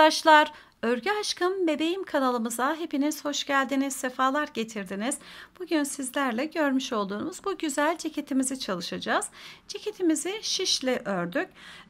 arkadaşlar. Örgü Aşkım Bebeğim kanalımıza hepiniz hoş geldiniz, sefalar getirdiniz. Bugün sizlerle görmüş olduğunuz bu güzel ceketimizi çalışacağız. Ceketimizi şişle ördük.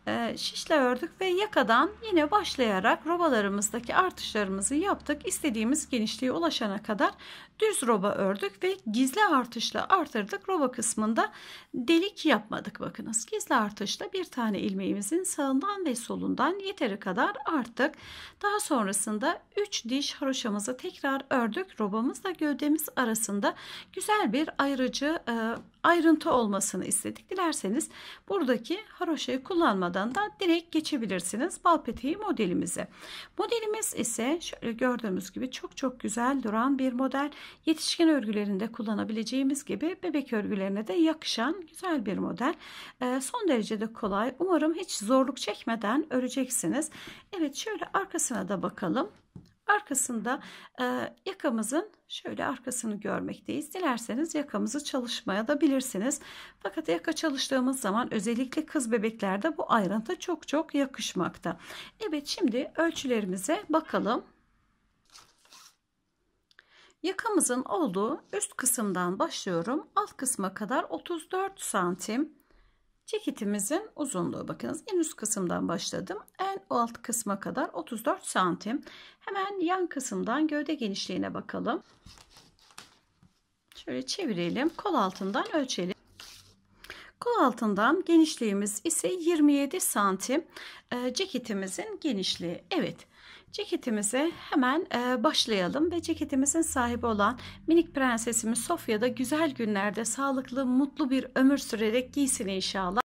Ee, şişle ördük ve yakadan yine başlayarak robalarımızdaki artışlarımızı yaptık. İstediğimiz genişliğe ulaşana kadar düz roba ördük ve gizli artışla artırdık. Roba kısmında delik yapmadık bakınız. Gizli artışla bir tane ilmeğimizin sağından ve solundan yeteri kadar arttık. Daha sonrasında 3 diş haroşamızı tekrar ördük. Robamızla gövdemiz arasında güzel bir ayrıcı e, ayrıntı olmasını istedik. Dilerseniz buradaki haroşayı kullanmadan da direkt geçebilirsiniz bal peteği modelimize. Modelimiz ise şöyle gördüğümüz gibi çok çok güzel duran bir model. Yetişkin örgülerinde kullanabileceğimiz gibi bebek örgülerine de yakışan güzel bir model. Ee, son derece de kolay. Umarım hiç zorluk çekmeden öreceksiniz. Evet şöyle arkasına da bakalım. Arkasında e, yakamızın şöyle arkasını görmekteyiz. Dilerseniz yakamızı çalışmaya da bilirsiniz. Fakat yaka çalıştığımız zaman özellikle kız bebeklerde bu ayrıntı çok çok yakışmakta. Evet şimdi ölçülerimize bakalım. Yakamızın olduğu üst kısımdan başlıyorum. Alt kısma kadar 34 santim Ceketimizin uzunluğu bakınız en üst kısımdan başladım. En alt kısma kadar 34 santim. Hemen yan kısımdan gövde genişliğine bakalım. Şöyle çevirelim. Kol altından ölçelim. Kol altından genişliğimiz ise 27 santim. Ee, ceketimizin genişliği. Evet. Ceketimize hemen e, başlayalım ve ceketimizin sahibi olan minik prensesimiz Sofya'da güzel günlerde sağlıklı, mutlu bir ömür sürerek giysin inşallah.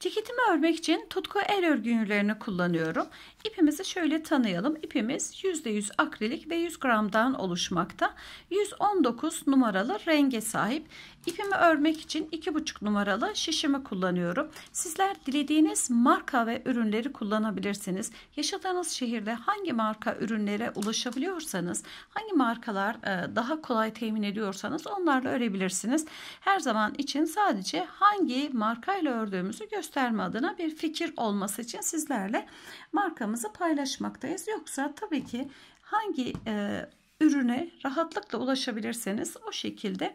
Ceketimi örmek için tutku el örgülerini kullanıyorum. İpimizi şöyle tanıyalım. İpimiz %100 akrilik ve 100 gramdan oluşmakta. 119 numaralı renge sahip. İpimi örmek için 2,5 numaralı şişimi kullanıyorum. Sizler dilediğiniz marka ve ürünleri kullanabilirsiniz. Yaşadığınız şehirde hangi marka ürünlere ulaşabiliyorsanız, hangi markalar e, daha kolay temin ediyorsanız onlarla örebilirsiniz. Her zaman için sadece hangi markayla ördüğümüzü gösterme adına bir fikir olması için sizlerle markamızı paylaşmaktayız. Yoksa tabii ki hangi e, ürüne rahatlıkla ulaşabilirseniz o şekilde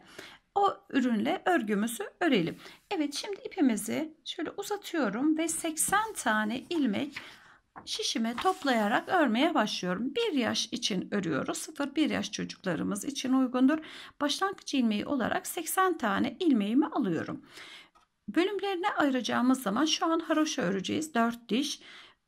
o ürünle örgümüzü örelim. Evet şimdi ipimizi şöyle uzatıyorum ve 80 tane ilmek şişime toplayarak örmeye başlıyorum. 1 yaş için örüyoruz. 0-1 yaş çocuklarımız için uygundur. Başlangıç ilmeği olarak 80 tane ilmeğimi alıyorum. Bölümlerine ayıracağımız zaman şu an haroşa öreceğiz. 4 diş.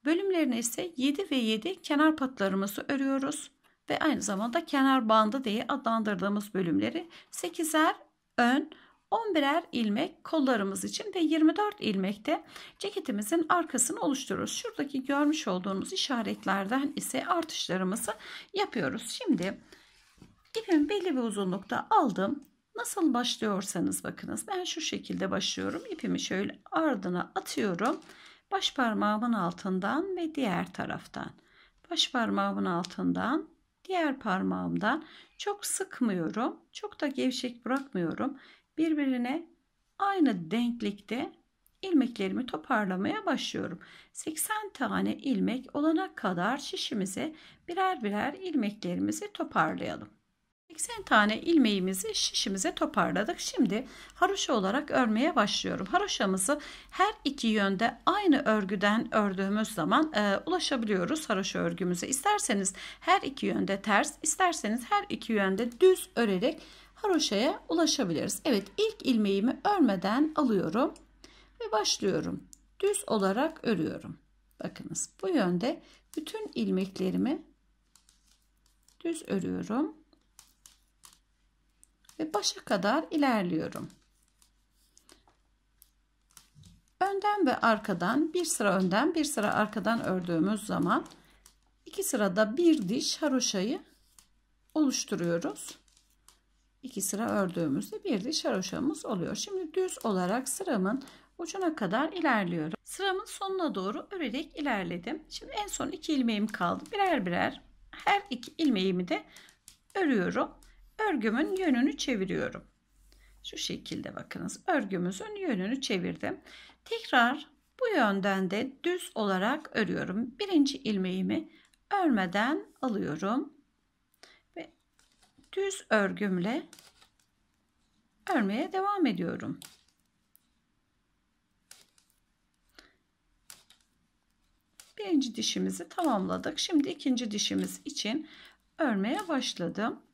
Bölümlerine ise 7 ve 7 kenar patlarımızı örüyoruz ve aynı zamanda kenar bandı diye adlandırdığımız bölümleri 8'er ön 11'er ilmek kollarımız için ve 24 ilmekte ceketimizin arkasını oluşturuyoruz Şuradaki görmüş olduğunuz işaretlerden ise artışlarımızı yapıyoruz. Şimdi ipimi belli bir uzunlukta aldım. Nasıl başlıyorsanız bakınız ben şu şekilde başlıyorum. İpimi şöyle ardına atıyorum. Baş parmağımın altından ve diğer taraftan. Baş parmağımın altından diğer parmağımdan çok sıkmıyorum. Çok da gevşek bırakmıyorum. Birbirine aynı denklikte ilmeklerimi toparlamaya başlıyorum. 80 tane ilmek olana kadar şişimize birer birer ilmeklerimizi toparlayalım. 80 tane ilmeğimizi şişimize toparladık. Şimdi haroşa olarak örmeye başlıyorum. Haroşamızı her iki yönde aynı örgüden ördüğümüz zaman e, ulaşabiliyoruz haroşa örgümüze. İsterseniz her iki yönde ters, isterseniz her iki yönde düz örerek haroşaya ulaşabiliriz. Evet ilk ilmeğimi örmeden alıyorum ve başlıyorum. Düz olarak örüyorum. Bakınız bu yönde bütün ilmeklerimi düz örüyorum ve başa kadar ilerliyorum. Önden ve arkadan bir sıra önden bir sıra arkadan ördüğümüz zaman iki sırada bir diş haroşayı oluşturuyoruz. İki sıra ördüğümüzde bir diş haroşamız oluyor. Şimdi düz olarak sıramın ucuna kadar ilerliyorum. Sıramın sonuna doğru örerek ilerledim. Şimdi en son iki ilmeğim kaldı. Birer birer her iki ilmeğimi de örüyorum örgümün yönünü çeviriyorum. Şu şekilde bakınız örgümüzün yönünü çevirdim. Tekrar bu yönden de düz olarak örüyorum. Birinci ilmeğimi örmeden alıyorum. Ve düz örgümle örmeye devam ediyorum. Birinci dişimizi tamamladık. Şimdi ikinci dişimiz için örmeye başladım.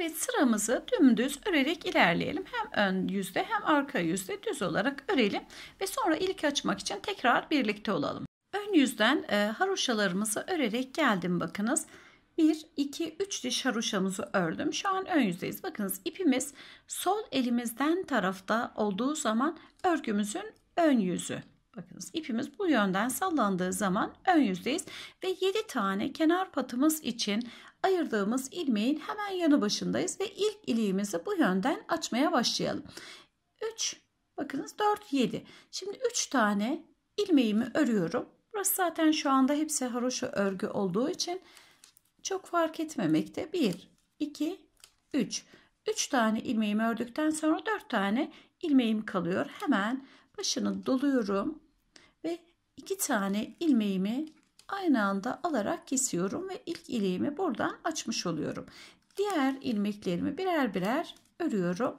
Evet sıramızı dümdüz örerek ilerleyelim. Hem ön yüzde hem arka yüzde düz olarak örelim ve sonra ilk açmak için tekrar birlikte olalım. Ön yüzden e, haroşalarımızı örerek geldim bakınız. 1, 2, 3 diş haroşamızı ördüm. Şu an ön yüzdeyiz. Bakınız ipimiz sol elimizden tarafta olduğu zaman örgümüzün ön yüzü. Bakınız ipimiz bu yönden sallandığı zaman ön yüzdeyiz ve 7 tane kenar patımız için ayırdığımız ilmeğin hemen yanı başındayız ve ilk iliğimizi bu yönden açmaya başlayalım. 3 bakınız 4 7. Şimdi 3 tane ilmeğimi örüyorum. Burası zaten şu anda hepsi haroşa örgü olduğu için çok fark etmemekte. 1 2 3. 3 tane ilmeğimi ördükten sonra 4 tane ilmeğim kalıyor. Hemen başını doluyorum ve 2 tane ilmeğimi aynı anda alarak kesiyorum ve ilk ileğimi buradan açmış oluyorum. Diğer ilmeklerimi birer birer örüyorum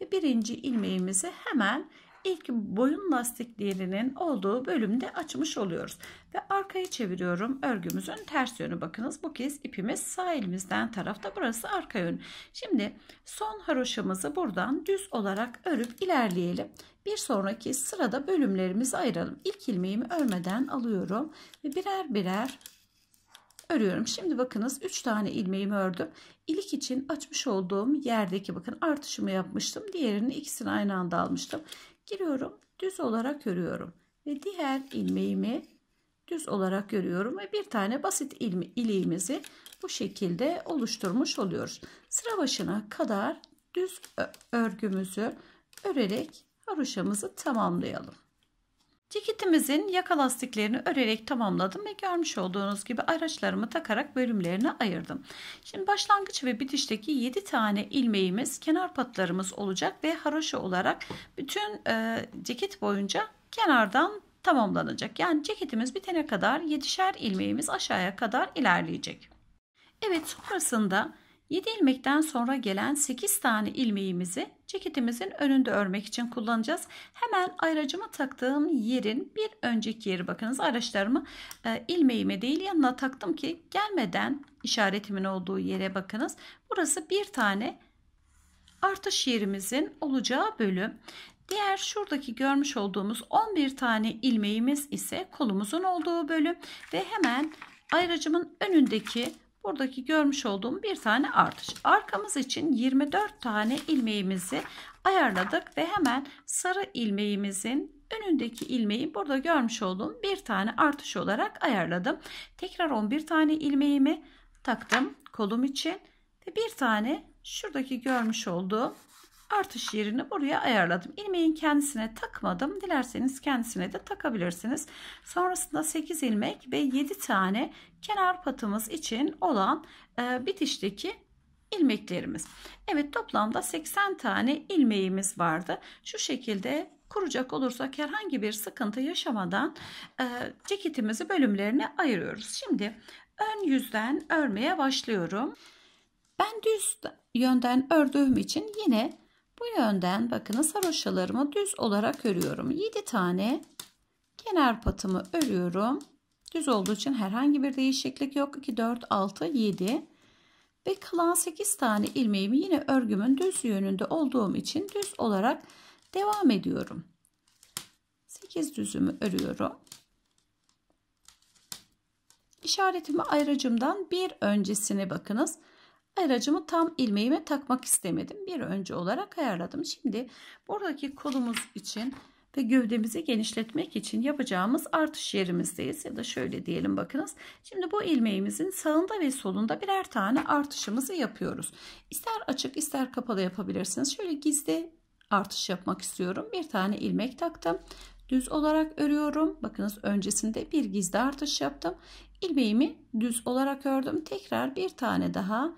ve birinci ilmeğimizi hemen ilk boyun lastiklerinin olduğu bölümde açmış oluyoruz. Ve arkaya çeviriyorum örgümüzün ters yönü. Bakınız bu kez ipimiz sağ elimizden tarafta burası arka yön. Şimdi son haroşamızı buradan düz olarak örüp ilerleyelim. Bir sonraki sırada bölümlerimizi ayıralım. İlk ilmeğimi örmeden alıyorum ve birer birer örüyorum. Şimdi bakınız 3 tane ilmeğimi ördüm. İlik için açmış olduğum yerdeki bakın artışımı yapmıştım. Diğerini ikisini aynı anda almıştım giriyorum düz olarak örüyorum ve diğer ilmeğimi düz olarak örüyorum ve bir tane basit ilmi, iliğimizi bu şekilde oluşturmuş oluyoruz sıra başına kadar düz örgümüzü örerek haroşamızı tamamlayalım Ceketimizin yaka lastiklerini örerek tamamladım ve görmüş olduğunuz gibi araçlarımı takarak bölümlerine ayırdım. Şimdi başlangıç ve bitişteki 7 tane ilmeğimiz kenar patlarımız olacak ve haroşa olarak bütün e, ceket boyunca kenardan tamamlanacak. Yani ceketimiz bitene kadar 7'şer ilmeğimiz aşağıya kadar ilerleyecek. Evet sonrasında 7 ilmekten sonra gelen 8 tane ilmeğimizi ceketimizin önünde örmek için kullanacağız. Hemen ayracımı taktığım yerin bir önceki yeri bakınız araçlarımı e, ilmeğime değil yanına taktım ki gelmeden işaretimin olduğu yere bakınız. Burası bir tane artış yerimizin olacağı bölüm. Diğer şuradaki görmüş olduğumuz 11 tane ilmeğimiz ise kolumuzun olduğu bölüm ve hemen ayracımın önündeki Buradaki görmüş olduğum bir tane artış. Arkamız için 24 tane ilmeğimizi ayarladık ve hemen sarı ilmeğimizin önündeki ilmeği burada görmüş olduğum bir tane artış olarak ayarladım. Tekrar 11 tane ilmeğimi taktım kolum için ve bir tane şuradaki görmüş olduğum artış yerini buraya ayarladım. İlmeğin kendisine takmadım. Dilerseniz kendisine de takabilirsiniz. Sonrasında 8 ilmek ve 7 tane kenar patımız için olan e, bitişteki ilmeklerimiz. Evet toplamda 80 tane ilmeğimiz vardı. Şu şekilde kuracak olursak herhangi bir sıkıntı yaşamadan e, ceketimizi bölümlerine ayırıyoruz. Şimdi ön yüzden örmeye başlıyorum. Ben düz yönden ördüğüm için yine bu yönden bakınız haroşalarımı düz olarak örüyorum. 7 tane kenar patımı örüyorum. Düz olduğu için herhangi bir değişiklik yok. 2, 4, 6, 7 ve kalan 8 tane ilmeğimi yine örgümün düz yönünde olduğum için düz olarak devam ediyorum. 8 düzümü örüyorum. İşaretimi ayracımdan bir öncesine bakınız. Ayracımı tam ilmeğime takmak istemedim. Bir önce olarak ayarladım. Şimdi buradaki kolumuz için ve gövdemizi genişletmek için yapacağımız artış yerimizdeyiz ya da şöyle diyelim bakınız. Şimdi bu ilmeğimizin sağında ve solunda birer tane artışımızı yapıyoruz. İster açık ister kapalı yapabilirsiniz. Şöyle gizli artış yapmak istiyorum. Bir tane ilmek taktım. Düz olarak örüyorum. Bakınız öncesinde bir gizli artış yaptım. İlmeğimi düz olarak ördüm. Tekrar bir tane daha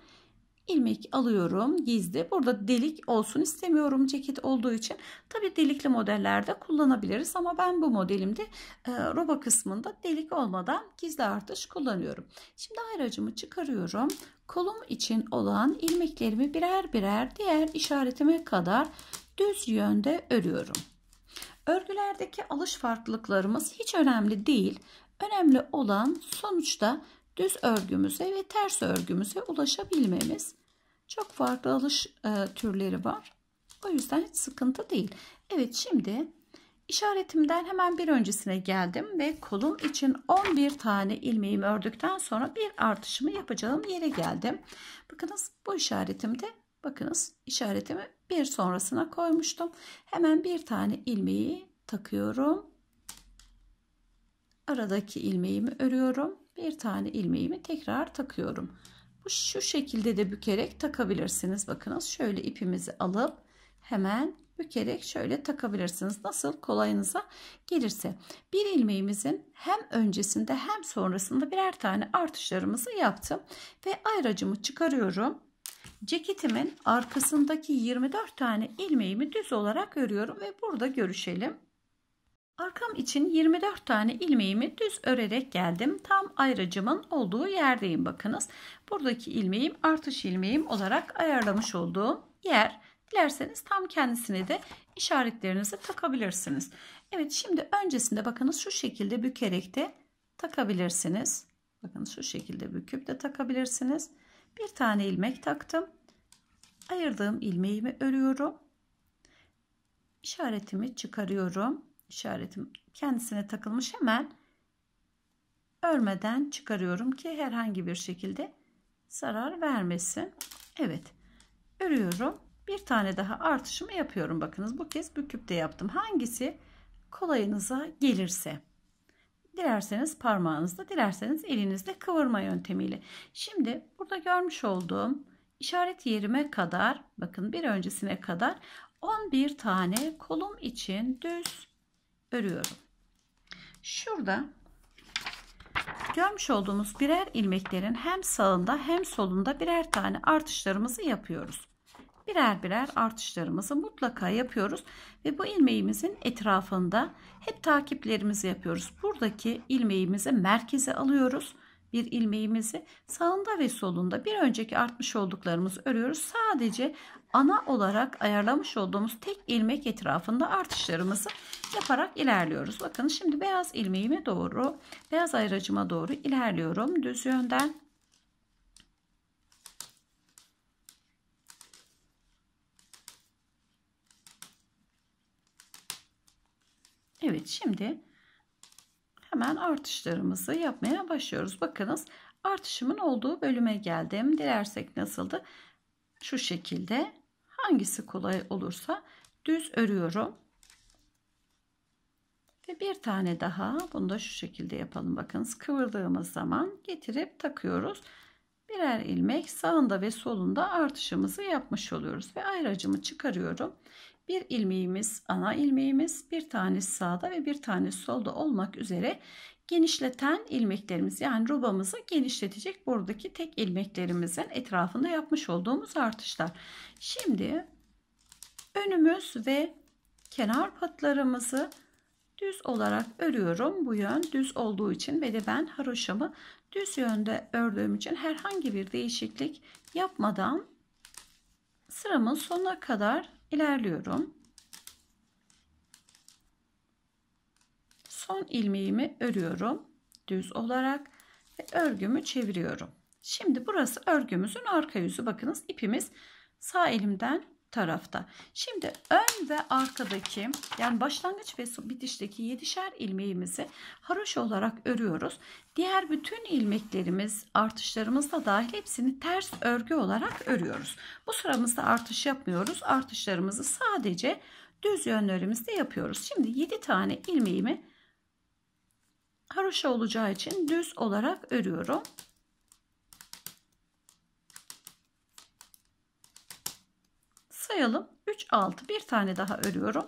ilmek alıyorum gizli. Burada delik olsun istemiyorum ceket olduğu için. Tabi delikli modellerde kullanabiliriz ama ben bu modelimde e, roba kısmında delik olmadan gizli artış kullanıyorum. Şimdi ayracımı çıkarıyorum. Kolum için olan ilmeklerimi birer birer diğer işaretime kadar düz yönde örüyorum. Örgülerdeki alış farklılıklarımız hiç önemli değil. Önemli olan sonuçta düz örgümüze ve ters örgümüze ulaşabilmemiz. Çok farklı alış e, türleri var. O yüzden hiç sıkıntı değil. Evet şimdi işaretimden hemen bir öncesine geldim ve kolum için 11 tane ilmeğimi ördükten sonra bir artışımı yapacağım yere geldim. Bakınız bu işaretimde bakınız işaretimi bir sonrasına koymuştum. Hemen bir tane ilmeği takıyorum. Aradaki ilmeğimi örüyorum bir tane ilmeğimi tekrar takıyorum. Bu şu şekilde de bükerek takabilirsiniz. Bakınız şöyle ipimizi alıp hemen bükerek şöyle takabilirsiniz. Nasıl kolayınıza gelirse. Bir ilmeğimizin hem öncesinde hem sonrasında birer tane artışlarımızı yaptım. Ve ayracımı çıkarıyorum. Ceketimin arkasındaki 24 tane ilmeğimi düz olarak örüyorum ve burada görüşelim. Arkam için 24 tane ilmeğimi düz örerek geldim. Tam ayrıcımın olduğu yerdeyim bakınız. Buradaki ilmeğim artış ilmeğim olarak ayarlamış olduğum yer. Dilerseniz tam kendisine de işaretlerinizi takabilirsiniz. Evet şimdi öncesinde bakınız şu şekilde bükerek de takabilirsiniz. Bakın şu şekilde büküp de takabilirsiniz. Bir tane ilmek taktım. Ayırdığım ilmeğimi örüyorum. İşaretimi çıkarıyorum işaretim kendisine takılmış hemen örmeden çıkarıyorum ki herhangi bir şekilde zarar vermesin. Evet örüyorum bir tane daha artışımı yapıyorum bakınız bu kez büküp de yaptım hangisi kolayınıza gelirse dilerseniz parmağınızla dilerseniz elinizle kıvırma yöntemiyle şimdi burada görmüş olduğum işaret yerime kadar bakın bir öncesine kadar 11 tane kolum için düz örüyorum. Şurada görmüş olduğumuz birer ilmeklerin hem sağında hem solunda birer tane artışlarımızı yapıyoruz. Birer birer artışlarımızı mutlaka yapıyoruz ve bu ilmeğimizin etrafında hep takiplerimizi yapıyoruz. Buradaki ilmeğimizi merkeze alıyoruz. Bir ilmeğimizi sağında ve solunda bir önceki artmış olduklarımızı örüyoruz. Sadece ana olarak ayarlamış olduğumuz tek ilmek etrafında artışlarımızı yaparak ilerliyoruz. Bakın şimdi beyaz ilmeğime doğru, beyaz ayracıma doğru ilerliyorum düz yönden. Evet şimdi hemen artışlarımızı yapmaya başlıyoruz. Bakınız artışımın olduğu bölüme geldim. Dilersek nasıldı? Şu şekilde Hangisi kolay olursa düz örüyorum. Ve bir tane daha bunu da şu şekilde yapalım. Bakınız kıvırdığımız zaman getirip takıyoruz. Birer ilmek sağında ve solunda artışımızı yapmış oluyoruz. Ve ayracımı çıkarıyorum. Bir ilmeğimiz ana ilmeğimiz bir tane sağda ve bir tane solda olmak üzere genişleten ilmeklerimiz yani robamızı genişletecek buradaki tek ilmeklerimizin etrafında yapmış olduğumuz artışlar. Şimdi önümüz ve kenar patlarımızı düz olarak örüyorum. Bu yön düz olduğu için ve de ben haroşamı düz yönde ördüğüm için herhangi bir değişiklik yapmadan sıramın sonuna kadar ilerliyorum. Son ilmeğimi örüyorum düz olarak ve örgümü çeviriyorum. Şimdi burası örgümüzün arka yüzü. Bakınız ipimiz sağ elimden tarafta. Şimdi ön ve arkadaki yani başlangıç ve bitişteki 7'şer ilmeğimizi haroşa olarak örüyoruz. Diğer bütün ilmeklerimiz artışlarımız da dahil hepsini ters örgü olarak örüyoruz. Bu sıramızda artış yapmıyoruz. Artışlarımızı sadece düz yönlerimizde yapıyoruz. Şimdi 7 tane ilmeğimi haroşa olacağı için düz olarak örüyorum. Sayalım. 3 6 bir tane daha örüyorum.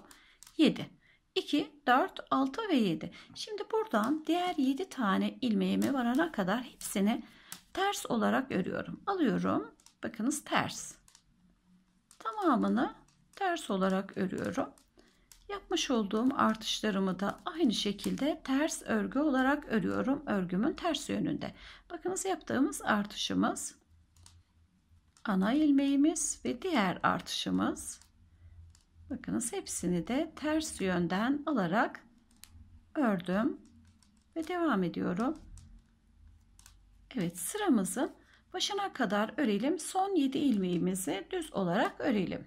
7 2 4 6 ve 7. Şimdi buradan diğer 7 tane ilmeğime varana kadar hepsini ters olarak örüyorum. Alıyorum. Bakınız ters. Tamamını ters olarak örüyorum. Yapmış olduğum artışlarımı da aynı şekilde ters örgü olarak örüyorum. Örgümün ters yönünde. Bakınız yaptığımız artışımız ana ilmeğimiz ve diğer artışımız. Bakınız hepsini de ters yönden alarak ördüm ve devam ediyorum. Evet sıramızın başına kadar örelim. Son 7 ilmeğimizi düz olarak örelim.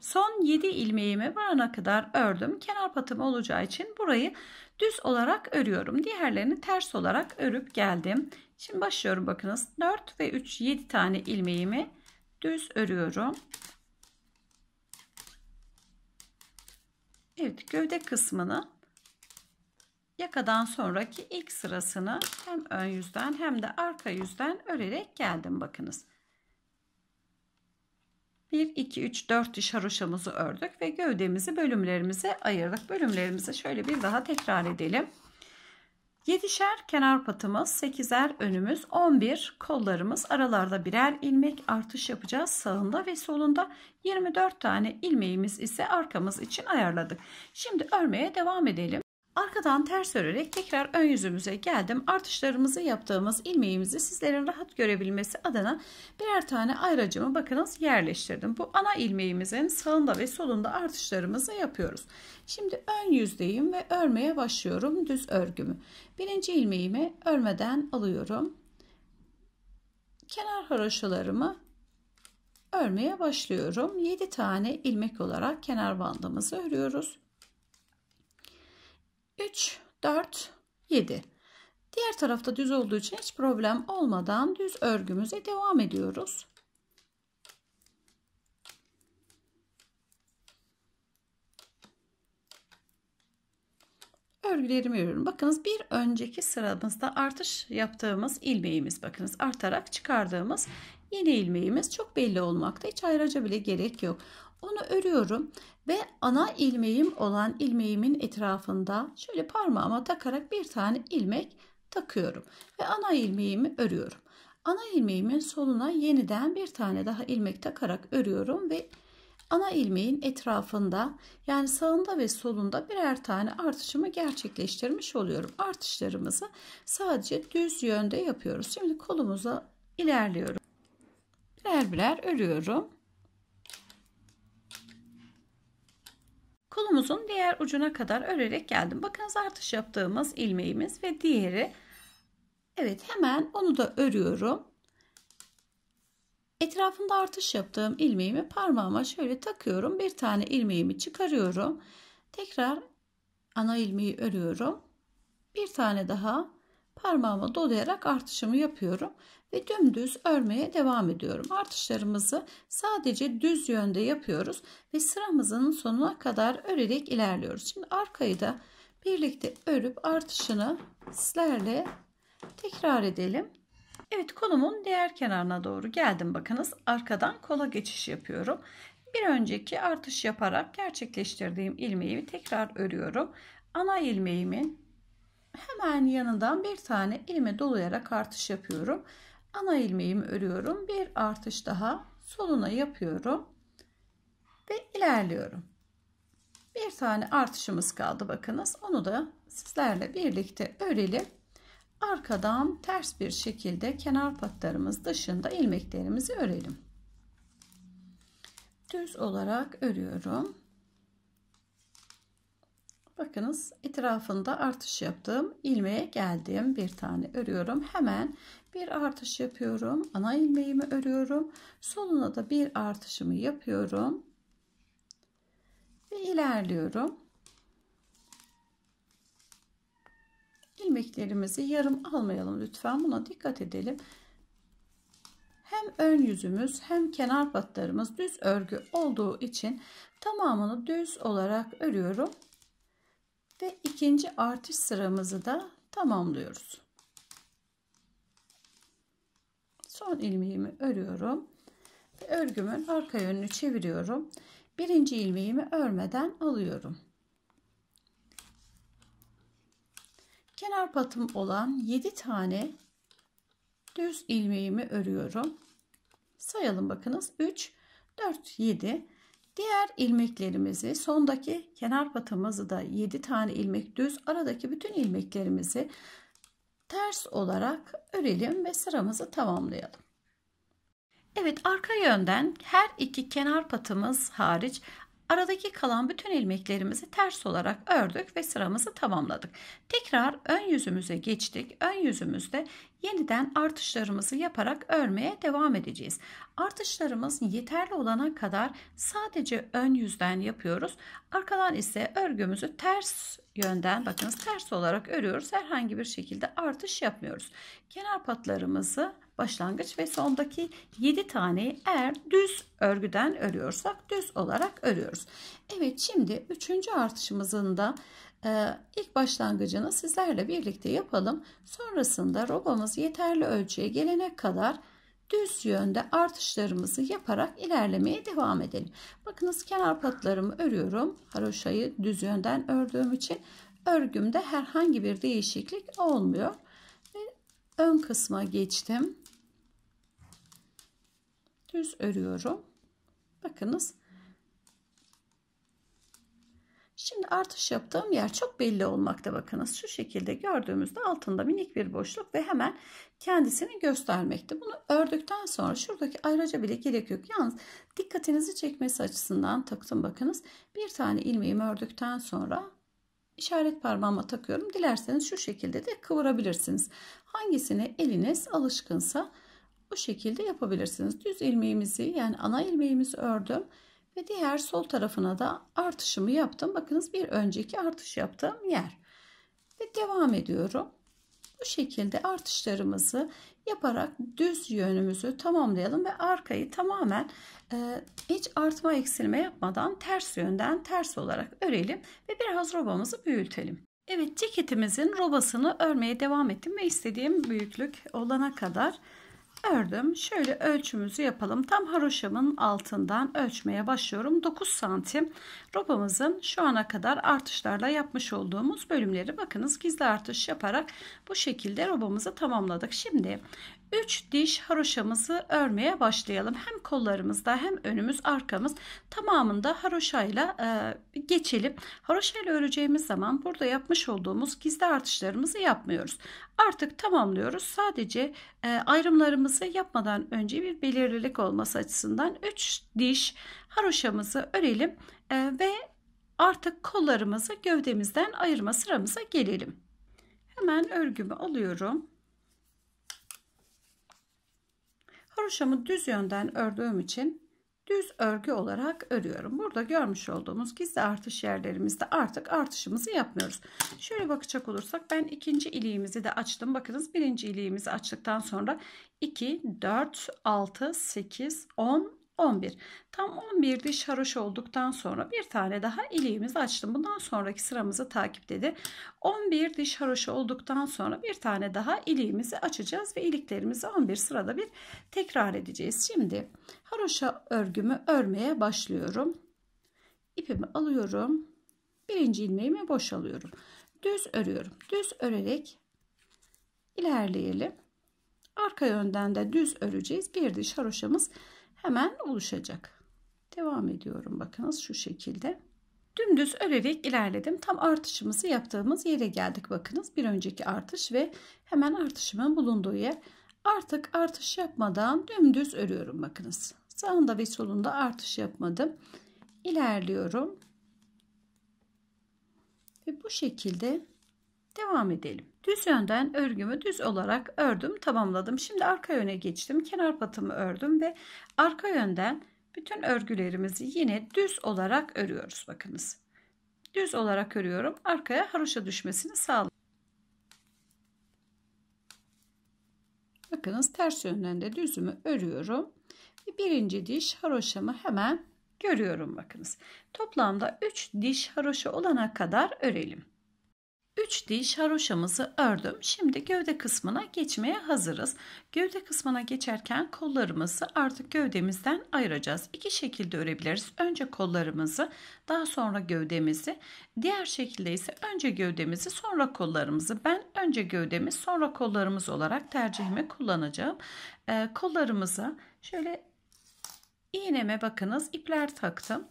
Son 7 ilmeğimi varana kadar ördüm. Kenar patım olacağı için burayı düz olarak örüyorum. Diğerlerini ters olarak örüp geldim. Şimdi başlıyorum bakınız. 4 ve 3 7 tane ilmeğimi düz örüyorum. Evet gövde kısmını yakadan sonraki ilk sırasını hem ön yüzden hem de arka yüzden örerek geldim bakınız. 1, 2, 3, 4 diş haroşamızı ördük ve gövdemizi bölümlerimize ayırdık. Bölümlerimizi şöyle bir daha tekrar edelim. 7'şer kenar patımız, 8'er önümüz, 11 kollarımız aralarda birer ilmek artış yapacağız sağında ve solunda. 24 tane ilmeğimiz ise arkamız için ayarladık. Şimdi örmeye devam edelim. Arkadan ters örerek tekrar ön yüzümüze geldim. Artışlarımızı yaptığımız ilmeğimizi sizlerin rahat görebilmesi adına birer tane ayracımı bakınız yerleştirdim. Bu ana ilmeğimizin sağında ve solunda artışlarımızı yapıyoruz. Şimdi ön yüzdeyim ve örmeye başlıyorum düz örgümü. Birinci ilmeğimi örmeden alıyorum. Kenar haroşalarımı örmeye başlıyorum. 7 tane ilmek olarak kenar bandımızı örüyoruz. 3, 4, 7. Diğer tarafta düz olduğu için hiç problem olmadan düz örgümüze devam ediyoruz. Örgülerimi örüyorum. Bakınız bir önceki sıramızda artış yaptığımız ilmeğimiz bakınız artarak çıkardığımız yeni ilmeğimiz çok belli olmakta. Hiç ayraca bile gerek yok. Onu örüyorum ve ana ilmeğim olan ilmeğimin etrafında şöyle parmağıma takarak bir tane ilmek takıyorum ve ana ilmeğimi örüyorum. Ana ilmeğimin soluna yeniden bir tane daha ilmek takarak örüyorum ve ana ilmeğin etrafında yani sağında ve solunda birer tane artışımı gerçekleştirmiş oluyorum. Artışlarımızı sadece düz yönde yapıyoruz. Şimdi kolumuza ilerliyorum. Birer birer örüyorum. Kolumuzun diğer ucuna kadar örerek geldim. Bakınız artış yaptığımız ilmeğimiz ve diğeri. Evet hemen onu da örüyorum. Etrafında artış yaptığım ilmeğimi parmağıma şöyle takıyorum. Bir tane ilmeğimi çıkarıyorum. Tekrar ana ilmeği örüyorum. Bir tane daha parmağıma dolayarak artışımı yapıyorum ve dümdüz örmeye devam ediyorum. Artışlarımızı sadece düz yönde yapıyoruz ve sıramızın sonuna kadar örerek ilerliyoruz. Şimdi arkayı da birlikte örüp artışını sizlerle tekrar edelim. Evet kolumun diğer kenarına doğru geldim. Bakınız arkadan kola geçiş yapıyorum. Bir önceki artış yaparak gerçekleştirdiğim ilmeği tekrar örüyorum. Ana ilmeğimin hemen yanından bir tane ilme dolayarak artış yapıyorum ana ilmeğimi örüyorum. Bir artış daha soluna yapıyorum. Ve ilerliyorum. Bir tane artışımız kaldı bakınız. Onu da sizlerle birlikte örelim. Arkadan ters bir şekilde kenar patlarımız dışında ilmeklerimizi örelim. Düz olarak örüyorum. Bakınız etrafında artış yaptım. ilmeğe geldim. Bir tane örüyorum. Hemen bir artış yapıyorum. Ana ilmeğimi örüyorum. Soluna da bir artışımı yapıyorum. Ve ilerliyorum. ilmeklerimizi yarım almayalım lütfen buna dikkat edelim hem ön yüzümüz hem kenar patlarımız düz örgü olduğu için tamamını düz olarak örüyorum ve ikinci artış sıramızı da tamamlıyoruz. Son ilmeğimi örüyorum. Ve örgümün arka yönünü çeviriyorum. Birinci ilmeğimi örmeden alıyorum. Kenar patım olan 7 tane düz ilmeğimi örüyorum. Sayalım bakınız. 3, 4, 7. Diğer ilmeklerimizi sondaki kenar batımızı da 7 tane ilmek düz aradaki bütün ilmeklerimizi ters olarak örelim ve sıramızı tamamlayalım. Evet arka yönden her iki kenar patımız hariç aradaki kalan bütün ilmeklerimizi ters olarak ördük ve sıramızı tamamladık. Tekrar ön yüzümüze geçtik. Ön yüzümüzde yeniden artışlarımızı yaparak örmeye devam edeceğiz. Artışlarımız yeterli olana kadar sadece ön yüzden yapıyoruz. Arkadan ise örgümüzü ters yönden bakınız ters olarak örüyoruz. Herhangi bir şekilde artış yapmıyoruz. Kenar patlarımızı başlangıç ve sondaki 7 taneyi eğer düz örgüden örüyorsak düz olarak örüyoruz. Evet şimdi 3. artışımızın da ee, ilk başlangıcını sizlerle birlikte yapalım. Sonrasında robamız yeterli ölçüye gelene kadar düz yönde artışlarımızı yaparak ilerlemeye devam edelim. Bakınız kenar patlarımı örüyorum. Haroşayı düz yönden ördüğüm için örgümde herhangi bir değişiklik olmuyor. Ve ön kısma geçtim. Düz örüyorum. Bakınız Şimdi artış yaptığım yer çok belli olmakta bakınız. Şu şekilde gördüğümüzde altında minik bir boşluk ve hemen kendisini göstermekte. Bunu ördükten sonra şuradaki ayraca bile gerek yok. Yalnız dikkatinizi çekmesi açısından taktım bakınız. Bir tane ilmeğimi ördükten sonra işaret parmağıma takıyorum. Dilerseniz şu şekilde de kıvırabilirsiniz. Hangisine eliniz alışkınsa bu şekilde yapabilirsiniz. Düz ilmeğimizi yani ana ilmeğimizi ördüm ve diğer sol tarafına da artışımı yaptım. Bakınız bir önceki artış yaptığım yer. Ve devam ediyorum. Bu şekilde artışlarımızı yaparak düz yönümüzü tamamlayalım ve arkayı tamamen e, hiç artma eksilme yapmadan ters yönden ters olarak örelim ve biraz robamızı büyütelim. Evet ceketimizin robasını örmeye devam ettim ve istediğim büyüklük olana kadar ördüm. Şöyle ölçümüzü yapalım. Tam haroşamın altından ölçmeye başlıyorum. 9 santim robamızın şu ana kadar artışlarla yapmış olduğumuz bölümleri bakınız gizli artış yaparak bu şekilde robamızı tamamladık. Şimdi 3 diş haroşamızı örmeye başlayalım. Hem kollarımızda hem önümüz arkamız tamamında haroşayla e, geçelim. Haroşayla öreceğimiz zaman burada yapmış olduğumuz gizli artışlarımızı yapmıyoruz. Artık tamamlıyoruz. Sadece e, ayrımlarımızı yapmadan önce bir belirlilik olması açısından 3 diş haroşamızı örelim e, ve artık kollarımızı gövdemizden ayırma sıramıza gelelim. Hemen örgümü alıyorum Haroşamı düz yönden ördüğüm için düz örgü olarak örüyorum. Burada görmüş olduğumuz gizli artış yerlerimizde artık artışımızı yapmıyoruz. Şöyle bakacak olursak ben ikinci iliğimizi de açtım. Bakınız birinci iliğimizi açtıktan sonra 2, 4, 6, 8, 10, 11. Tam 11 diş haroş olduktan sonra bir tane daha iliğimizi açtım. Bundan sonraki sıramızı takip dedi. 11 diş haroş olduktan sonra bir tane daha iliğimizi açacağız ve iliklerimizi 11 sırada bir tekrar edeceğiz. Şimdi haroşa örgümü örmeye başlıyorum. İpimi alıyorum. Birinci ilmeğimi boşalıyorum. Düz örüyorum. Düz örerek ilerleyelim. Arka yönden de düz öreceğiz. Bir diş haroşamız hemen oluşacak. Devam ediyorum bakınız şu şekilde. Dümdüz örerek ilerledim. Tam artışımızı yaptığımız yere geldik bakınız. Bir önceki artış ve hemen artışımın bulunduğu yer. Artık artış yapmadan dümdüz örüyorum bakınız. Sağında ve solunda artış yapmadım. ilerliyorum Ve bu şekilde devam edelim. Düz yönden örgümü düz olarak ördüm, tamamladım. Şimdi arka yöne geçtim. Kenar batımı ördüm ve arka yönden bütün örgülerimizi yine düz olarak örüyoruz. Bakınız. Düz olarak örüyorum. Arkaya haroşa düşmesini sağlıyorum. Bakınız ters yönden de düzümü örüyorum. Birinci diş haroşamı hemen görüyorum bakınız. Toplamda 3 diş haroşa olana kadar örelim. 3 diş haroşamızı ördüm. Şimdi gövde kısmına geçmeye hazırız. Gövde kısmına geçerken kollarımızı artık gövdemizden ayıracağız. İki şekilde örebiliriz. Önce kollarımızı, daha sonra gövdemizi. Diğer şekilde ise önce gövdemizi, sonra kollarımızı. Ben önce gövdemiz, sonra kollarımız olarak tercihimi kullanacağım. Ee, kollarımıza şöyle iğneme bakınız ipler taktım.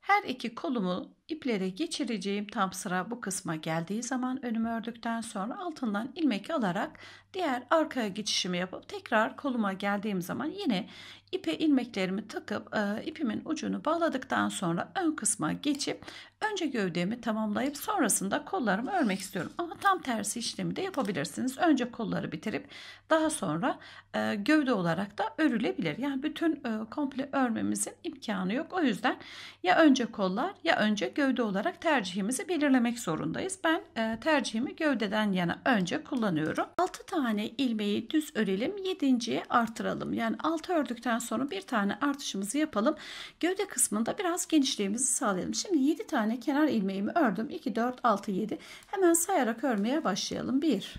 Her iki kolumu İpleri geçireceğim tam sıra bu kısma geldiği zaman önümü ördükten sonra altından ilmek alarak diğer arkaya geçişimi yapıp tekrar koluma geldiğim zaman yine ipe ilmeklerimi takıp e, ipimin ucunu bağladıktan sonra ön kısma geçip önce gövdemi tamamlayıp sonrasında kollarımı örmek istiyorum. Ama tam tersi işlemi de yapabilirsiniz. Önce kolları bitirip daha sonra e, gövde olarak da örülebilir. Yani bütün e, komple örmemizin imkanı yok. O yüzden ya önce kollar ya önce gövde olarak tercihimizi belirlemek zorundayız. Ben e, tercihimi gövdeden yana önce kullanıyorum. 6 tane ilmeği düz örelim. 7.yi artıralım. Yani 6 ördükten sonra bir tane artışımızı yapalım. Gövde kısmında biraz genişliğimizi sağlayalım. Şimdi 7 tane kenar ilmeğimi ördüm. 2, 4, 6, 7. Hemen sayarak örmeye başlayalım. 1,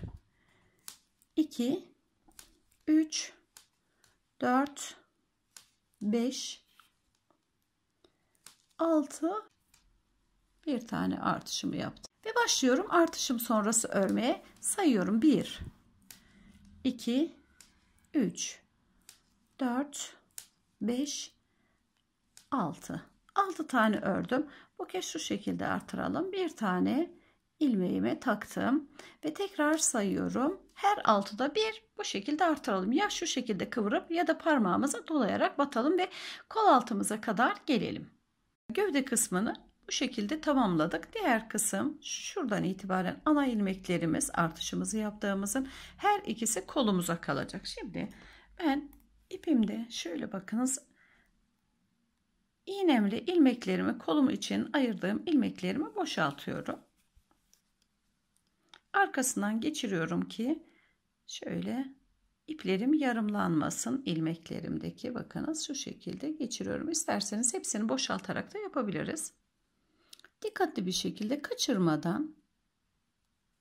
2, 3, 4, 5, 6 bir tane artışımı yaptım. Ve başlıyorum artışım sonrası örmeye. Sayıyorum 1, 2, 3, 4, 5, 6. 6 tane ördüm. Bu kez şu şekilde artıralım. Bir tane ilmeğime taktım ve tekrar sayıyorum. Her altıda bir bu şekilde artıralım. Ya şu şekilde kıvırıp ya da parmağımızı dolayarak batalım ve kol altımıza kadar gelelim. Gövde kısmını bu şekilde tamamladık. Diğer kısım şuradan itibaren ana ilmeklerimiz artışımızı yaptığımızın her ikisi kolumuza kalacak. Şimdi ben ipimde şöyle bakınız iğnemle ilmeklerimi kolum için ayırdığım ilmeklerimi boşaltıyorum. Arkasından geçiriyorum ki şöyle iplerim yarımlanmasın ilmeklerimdeki bakınız şu şekilde geçiriyorum. İsterseniz hepsini boşaltarak da yapabiliriz dikkatli bir şekilde kaçırmadan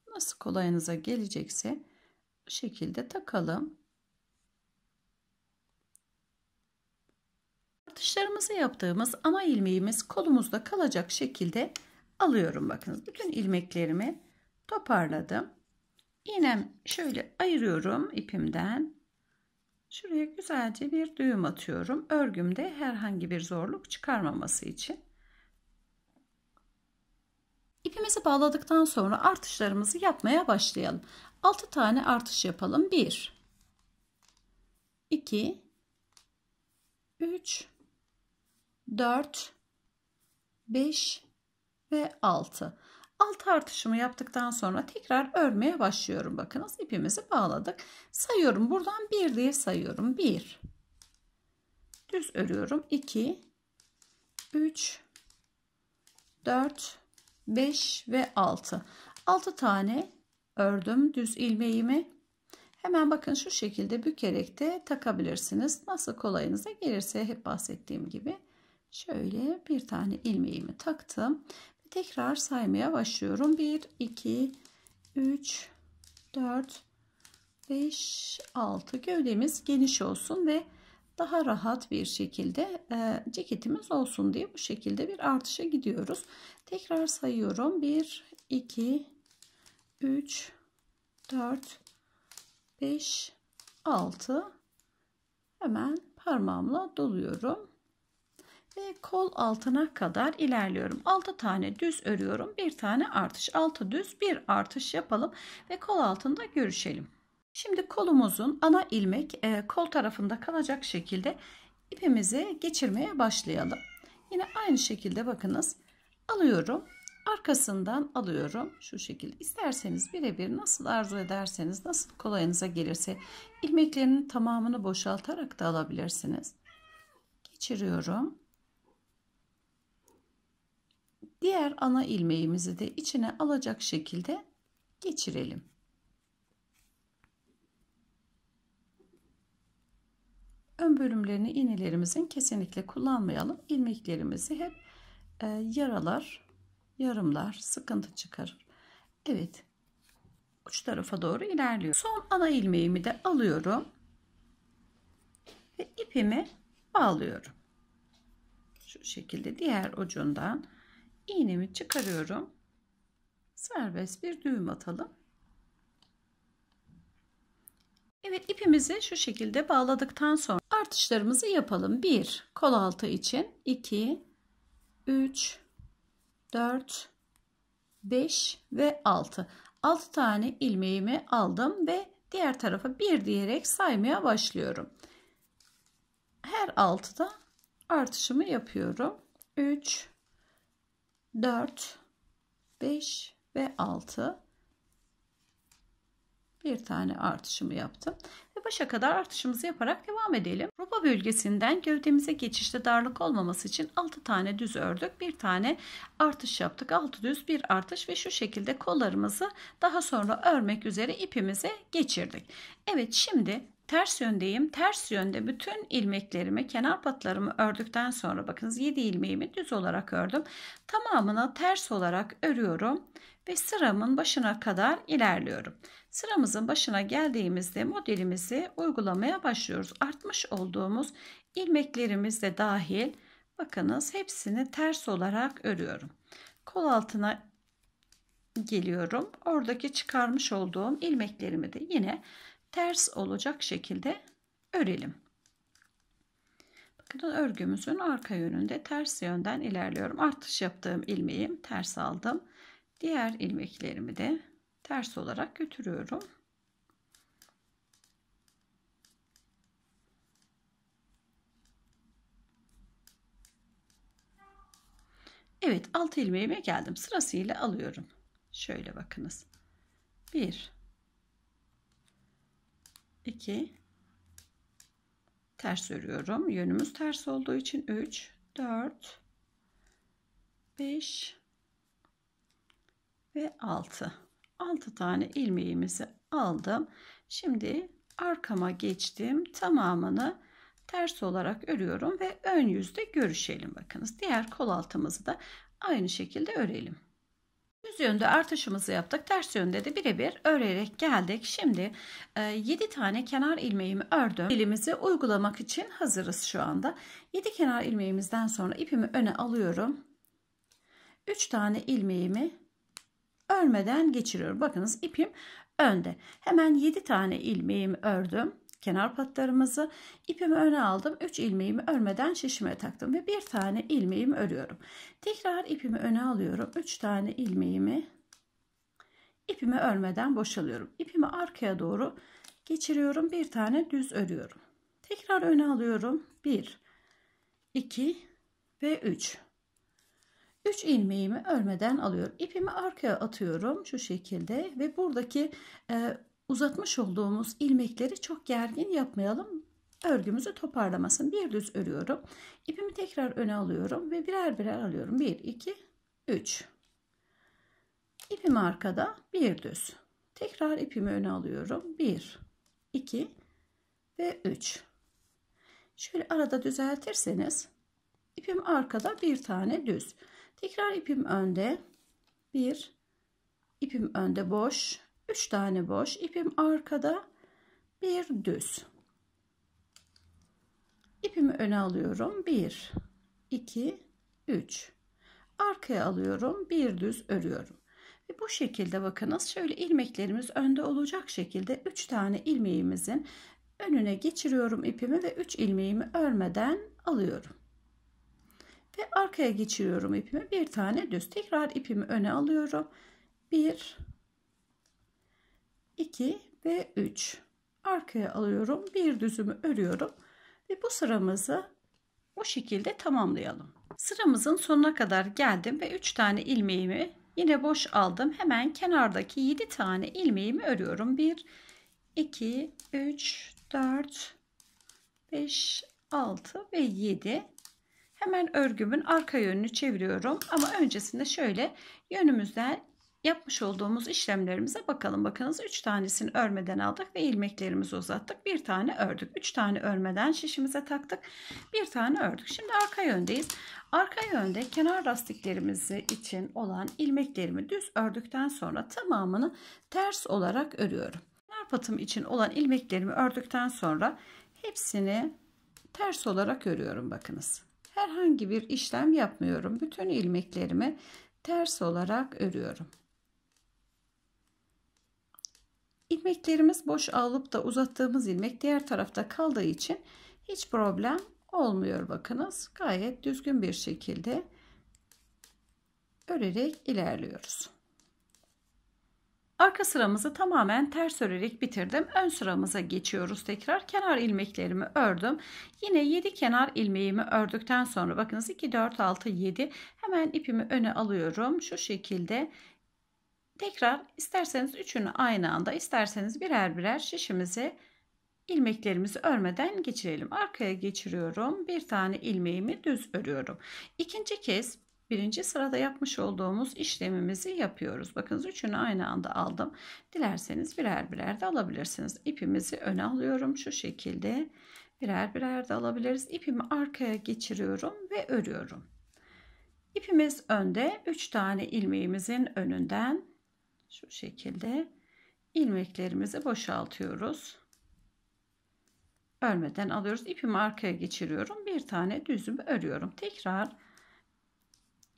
nasıl kolayınıza gelecekse bu şekilde takalım. Artışlarımızı yaptığımız ana ilmeğimiz kolumuzda kalacak şekilde alıyorum. Bakınız bütün ilmeklerimi toparladım. İğnem şöyle ayırıyorum ipimden. Şuraya güzelce bir düğüm atıyorum. Örgümde herhangi bir zorluk çıkarmaması için. İpimizi bağladıktan sonra artışlarımızı yapmaya başlayalım. 6 tane artış yapalım. 1 2 3 4 5 ve 6. 6 artışımı yaptıktan sonra tekrar örmeye başlıyorum. Bakınız ipimizi bağladık. Sayıyorum. Buradan 1 diye sayıyorum. 1 düz örüyorum. 2 3 4 5 ve 6. 6 tane ördüm düz ilmeğimi. Hemen bakın şu şekilde bükerek de takabilirsiniz. Nasıl kolayınıza gelirse hep bahsettiğim gibi. Şöyle bir tane ilmeğimi taktım. Tekrar saymaya başlıyorum. 1, 2, 3, 4, 5, 6. Gövdemiz geniş olsun ve daha rahat bir şekilde e, ceketimiz olsun diye bu şekilde bir artışa gidiyoruz. Tekrar sayıyorum. 1, 2, 3, 4, 5, 6. Hemen parmağımla doluyorum. Ve kol altına kadar ilerliyorum. 6 tane düz örüyorum. bir tane artış. 6 düz bir artış yapalım. Ve kol altında görüşelim. Şimdi kolumuzun ana ilmek e, kol tarafında kalacak şekilde ipimizi geçirmeye başlayalım. Yine aynı şekilde bakınız alıyorum. Arkasından alıyorum şu şekilde. İsterseniz birebir nasıl arzu ederseniz nasıl kolayınıza gelirse ilmeklerinin tamamını boşaltarak da alabilirsiniz. Geçiriyorum. Diğer ana ilmeğimizi de içine alacak şekilde geçirelim. Ön bölümlerini iğnelerimizin kesinlikle kullanmayalım. İlmeklerimizi hep e, yaralar, yarımlar, sıkıntı çıkarır. Evet. Uç tarafa doğru ilerliyor. Son ana ilmeğimi de alıyorum. Ve ipimi bağlıyorum. Şu şekilde diğer ucundan iğnemi çıkarıyorum. Serbest bir düğüm atalım. Evet ipimizi şu şekilde bağladıktan sonra artışlarımızı yapalım. 1 kol altı için 2 3 4 5 ve 6. 6 tane ilmeğimi aldım ve diğer tarafa 1 diyerek saymaya başlıyorum. Her 6'da artışımı yapıyorum. 3 4 5 ve 6 bir tane artışımı yaptım ve başa kadar artışımızı yaparak devam edelim. Rupa bölgesinden gövdemize geçişte darlık olmaması için 6 tane düz ördük. Bir tane artış yaptık. 6 düz bir artış ve şu şekilde kollarımızı daha sonra örmek üzere ipimize geçirdik. Evet şimdi ters yöndeyim. Ters yönde bütün ilmeklerimi, kenar patlarımı ördükten sonra bakınız 7 ilmeğimi düz olarak ördüm. Tamamına ters olarak örüyorum ve sıramın başına kadar ilerliyorum. Sıramızın başına geldiğimizde modelimizi uygulamaya başlıyoruz. Artmış olduğumuz ilmeklerimiz de dahil bakınız hepsini ters olarak örüyorum. Kol altına geliyorum. Oradaki çıkarmış olduğum ilmeklerimi de yine ters olacak şekilde örelim. Bakın örgümüzün arka yönünde ters yönden ilerliyorum. Artış yaptığım ilmeğim ters aldım. Diğer ilmeklerimi de ters olarak götürüyorum. Evet alt ilmeğime geldim. Sırasıyla alıyorum. Şöyle bakınız. 1 2 ters örüyorum. Yönümüz ters olduğu için 3 4 5 ve 6. 6 tane ilmeğimizi aldım. Şimdi arkama geçtim. Tamamını ters olarak örüyorum ve ön yüzde görüşelim bakınız. Diğer kol altımızı da aynı şekilde örelim. Düz yönde artışımızı yaptık. Ters yönde de birebir örerek geldik. Şimdi 7 e, tane kenar ilmeğimi ördüm. Elimizi uygulamak için hazırız şu anda. 7 kenar ilmeğimizden sonra ipimi öne alıyorum. 3 tane ilmeğimi örmeden geçiriyorum. Bakınız ipim önde. Hemen 7 tane ilmeğimi ördüm. Kenar patlarımızı ipimi öne aldım. 3 ilmeğimi örmeden şişime taktım ve bir tane ilmeğimi örüyorum. Tekrar ipimi öne alıyorum. 3 tane ilmeğimi ipimi örmeden boşalıyorum. İpimi arkaya doğru geçiriyorum. Bir tane düz örüyorum. Tekrar öne alıyorum. 1 2 ve 3 3 ilmeğimi örmeden alıyorum. İpimi arkaya atıyorum şu şekilde ve buradaki e, uzatmış olduğumuz ilmekleri çok gergin yapmayalım. Örgümüzü toparlamasın. Bir düz örüyorum. İpimi tekrar öne alıyorum ve birer birer alıyorum. 1, 2, 3. İpim arkada bir düz. Tekrar ipimi öne alıyorum. 1, 2 ve 3. Şöyle arada düzeltirseniz ipim arkada bir tane düz. Tekrar ipim önde. bir ipim önde boş. 3 tane boş. ipim arkada. Bir düz. İpimi öne alıyorum. 1 2 3 arkaya alıyorum bir düz örüyorum ve bu şekilde bakınız şöyle ilmeklerimiz önde olacak şekilde 3 tane ilmeğimizin önüne geçiriyorum ipimi ve 3 ilmeğimi örmeden alıyorum ve arkaya geçiriyorum ipimi. Bir tane düz. Tekrar ipimi öne alıyorum. 1 2 ve 3 arkaya alıyorum bir düzümü örüyorum ve bu sıramızı bu şekilde tamamlayalım sıramızın sonuna kadar geldim ve 3 tane ilmeğimi yine boş aldım hemen kenardaki 7 tane ilmeğimi örüyorum 1 2 3 4 5 6 ve 7 Hemen örgümün arka yönünü çeviriyorum. Ama öncesinde şöyle yönümüzden yapmış olduğumuz işlemlerimize bakalım. Bakınız 3 tanesini örmeden aldık ve ilmeklerimizi uzattık. Bir tane ördük. 3 tane örmeden şişimize taktık. Bir tane ördük. Şimdi arka yöndeyiz. Arka yönde kenar lastiklerimizi için olan ilmeklerimi düz ördükten sonra tamamını ters olarak örüyorum. Kenar patım için olan ilmeklerimi ördükten sonra hepsini ters olarak örüyorum bakınız herhangi bir işlem yapmıyorum. Bütün ilmeklerimi ters olarak örüyorum. İlmeklerimiz boş alıp da uzattığımız ilmek diğer tarafta kaldığı için hiç problem olmuyor bakınız. Gayet düzgün bir şekilde örerek ilerliyoruz. Arka sıramızı tamamen ters örerek bitirdim. Ön sıramıza geçiyoruz tekrar. Kenar ilmeklerimi ördüm. Yine 7 kenar ilmeğimi ördükten sonra bakınız 2 4 6 7 hemen ipimi öne alıyorum. Şu şekilde tekrar isterseniz üçünü aynı anda isterseniz birer birer şişimizi ilmeklerimizi örmeden geçirelim. Arkaya geçiriyorum. Bir tane ilmeğimi düz örüyorum. İkinci kez birinci sırada yapmış olduğumuz işlemimizi yapıyoruz. Bakınız üçünü aynı anda aldım. Dilerseniz birer birer de alabilirsiniz. İpimizi öne alıyorum şu şekilde. Birer birer de alabiliriz. İpimi arkaya geçiriyorum ve örüyorum. İpimiz önde 3 tane ilmeğimizin önünden şu şekilde ilmeklerimizi boşaltıyoruz. Örmeden alıyoruz. İpimi arkaya geçiriyorum. Bir tane düzümü örüyorum. Tekrar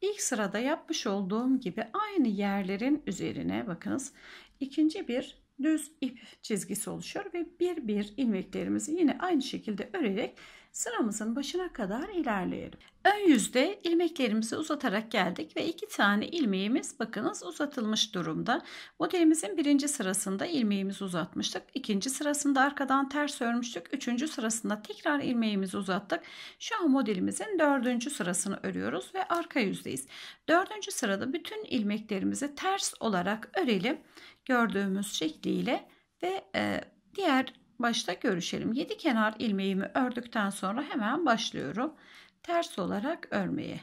İlk sırada yapmış olduğum gibi aynı yerlerin üzerine bakınız ikinci bir düz ip çizgisi oluşuyor ve bir bir ilmeklerimizi yine aynı şekilde örerek Sıramızın başına kadar ilerleyelim. Ön yüzde ilmeklerimizi uzatarak geldik ve iki tane ilmeğimiz bakınız uzatılmış durumda. Modelimizin birinci sırasında ilmeğimizi uzatmıştık. ikinci sırasında arkadan ters örmüştük. Üçüncü sırasında tekrar ilmeğimizi uzattık. Şu an modelimizin dördüncü sırasını örüyoruz ve arka yüzdeyiz. Dördüncü sırada bütün ilmeklerimizi ters olarak örelim. Gördüğümüz şekliyle ve e, diğer başta görüşelim. 7 kenar ilmeğimi ördükten sonra hemen başlıyorum. Ters olarak örmeye.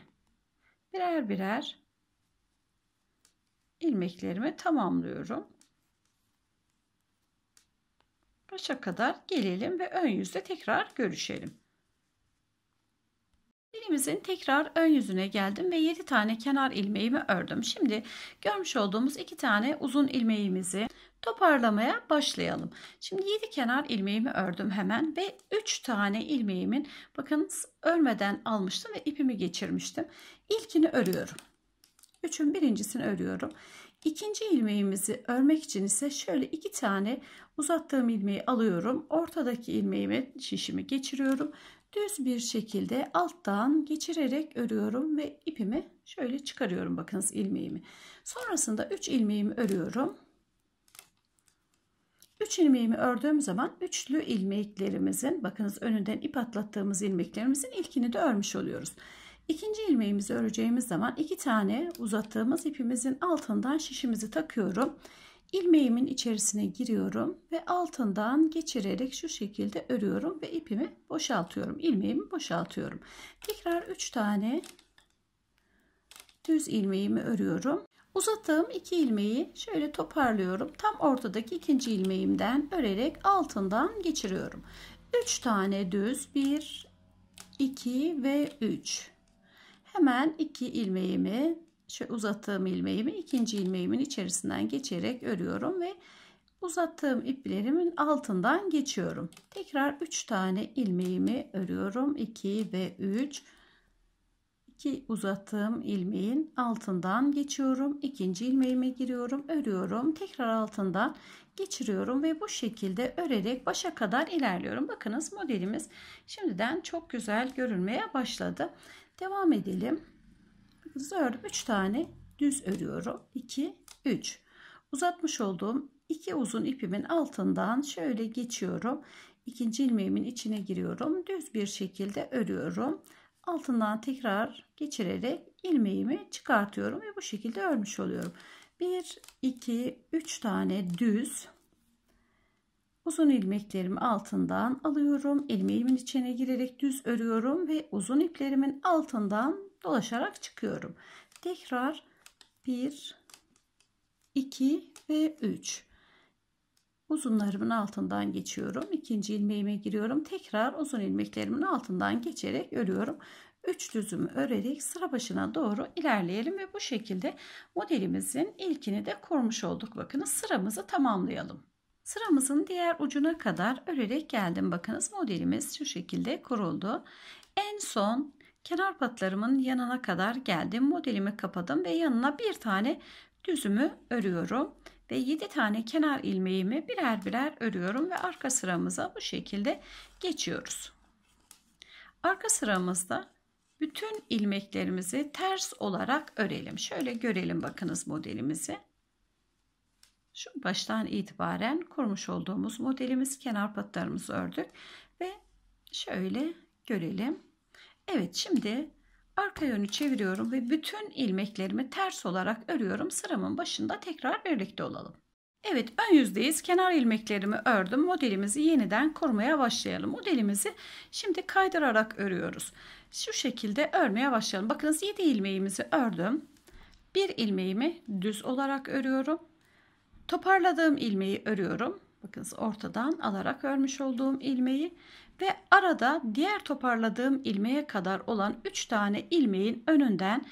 Birer birer ilmeklerimi tamamlıyorum. Başa kadar gelelim ve ön yüzde tekrar görüşelim. Elimizin tekrar ön yüzüne geldim ve 7 tane kenar ilmeğimi ördüm. Şimdi görmüş olduğumuz 2 tane uzun ilmeğimizi toparlamaya başlayalım. Şimdi 7 kenar ilmeğimi ördüm hemen ve 3 tane ilmeğimin bakın örmeden almıştım ve ipimi geçirmiştim. İlkini örüyorum. 3'ün birincisini örüyorum. İkinci ilmeğimizi örmek için ise şöyle iki tane uzattığım ilmeği alıyorum. Ortadaki ilmeğimi şişimi geçiriyorum düz bir şekilde alttan geçirerek örüyorum ve ipimi şöyle çıkarıyorum bakınız ilmeğimi. Sonrasında 3 ilmeğimi örüyorum. 3 ilmeğimi ördüğüm zaman üçlü ilmeklerimizin bakınız önünden ip atlattığımız ilmeklerimizin ilkini de örmüş oluyoruz. İkinci ilmeğimizi öreceğimiz zaman iki tane uzattığımız ipimizin altından şişimizi takıyorum ilmeğimin içerisine giriyorum ve altından geçirerek şu şekilde örüyorum ve ipimi boşaltıyorum. ilmeğimi boşaltıyorum. Tekrar 3 tane düz ilmeğimi örüyorum. Uzattığım iki ilmeği şöyle toparlıyorum. Tam ortadaki ikinci ilmeğimden örerek altından geçiriyorum. 3 tane düz 1 2 ve 3 hemen 2 ilmeğimi şöyle uzattığım ilmeğimi ikinci ilmeğimin içerisinden geçerek örüyorum ve uzattığım iplerimin altından geçiyorum. Tekrar 3 tane ilmeğimi örüyorum. 2 ve 3. 2 uzattığım ilmeğin altından geçiyorum. ikinci ilmeğime giriyorum, örüyorum. Tekrar altından geçiriyorum ve bu şekilde örerek başa kadar ilerliyorum. Bakınız modelimiz şimdiden çok güzel görünmeye başladı. Devam edelim hızlı ördüm. 3 tane düz örüyorum. 2, 3. Uzatmış olduğum iki uzun ipimin altından şöyle geçiyorum. İkinci ilmeğimin içine giriyorum. Düz bir şekilde örüyorum. Altından tekrar geçirerek ilmeğimi çıkartıyorum ve bu şekilde örmüş oluyorum. 1, 2, 3 tane düz uzun ilmeklerimi altından alıyorum. ilmeğimin içine girerek düz örüyorum ve uzun iplerimin altından dolaşarak çıkıyorum. Tekrar 1 2 ve 3 uzunlarımın altından geçiyorum. İkinci ilmeğime giriyorum. Tekrar uzun ilmeklerimin altından geçerek örüyorum. 3 düzümü örerek sıra başına doğru ilerleyelim ve bu şekilde modelimizin ilkini de kurmuş olduk. Bakınız sıramızı tamamlayalım. Sıramızın diğer ucuna kadar örerek geldim. Bakınız modelimiz şu şekilde kuruldu. En son kenar patlarımın yanına kadar geldim. Modelimi kapadım ve yanına bir tane düzümü örüyorum. Ve 7 tane kenar ilmeğimi birer birer örüyorum ve arka sıramıza bu şekilde geçiyoruz. Arka sıramızda bütün ilmeklerimizi ters olarak örelim. Şöyle görelim bakınız modelimizi. Şu baştan itibaren kurmuş olduğumuz modelimiz kenar patlarımızı ördük ve şöyle görelim. Evet şimdi arka yönü çeviriyorum ve bütün ilmeklerimi ters olarak örüyorum. Sıramın başında tekrar birlikte olalım. Evet ön yüzdeyiz. Kenar ilmeklerimi ördüm. Modelimizi yeniden kurmaya başlayalım. Modelimizi şimdi kaydırarak örüyoruz. Şu şekilde örmeye başlayalım. Bakınız 7 ilmeğimizi ördüm. Bir ilmeğimi düz olarak örüyorum. Toparladığım ilmeği örüyorum. Bakınız ortadan alarak örmüş olduğum ilmeği ve arada diğer toparladığım ilmeğe kadar olan 3 tane ilmeğin önünden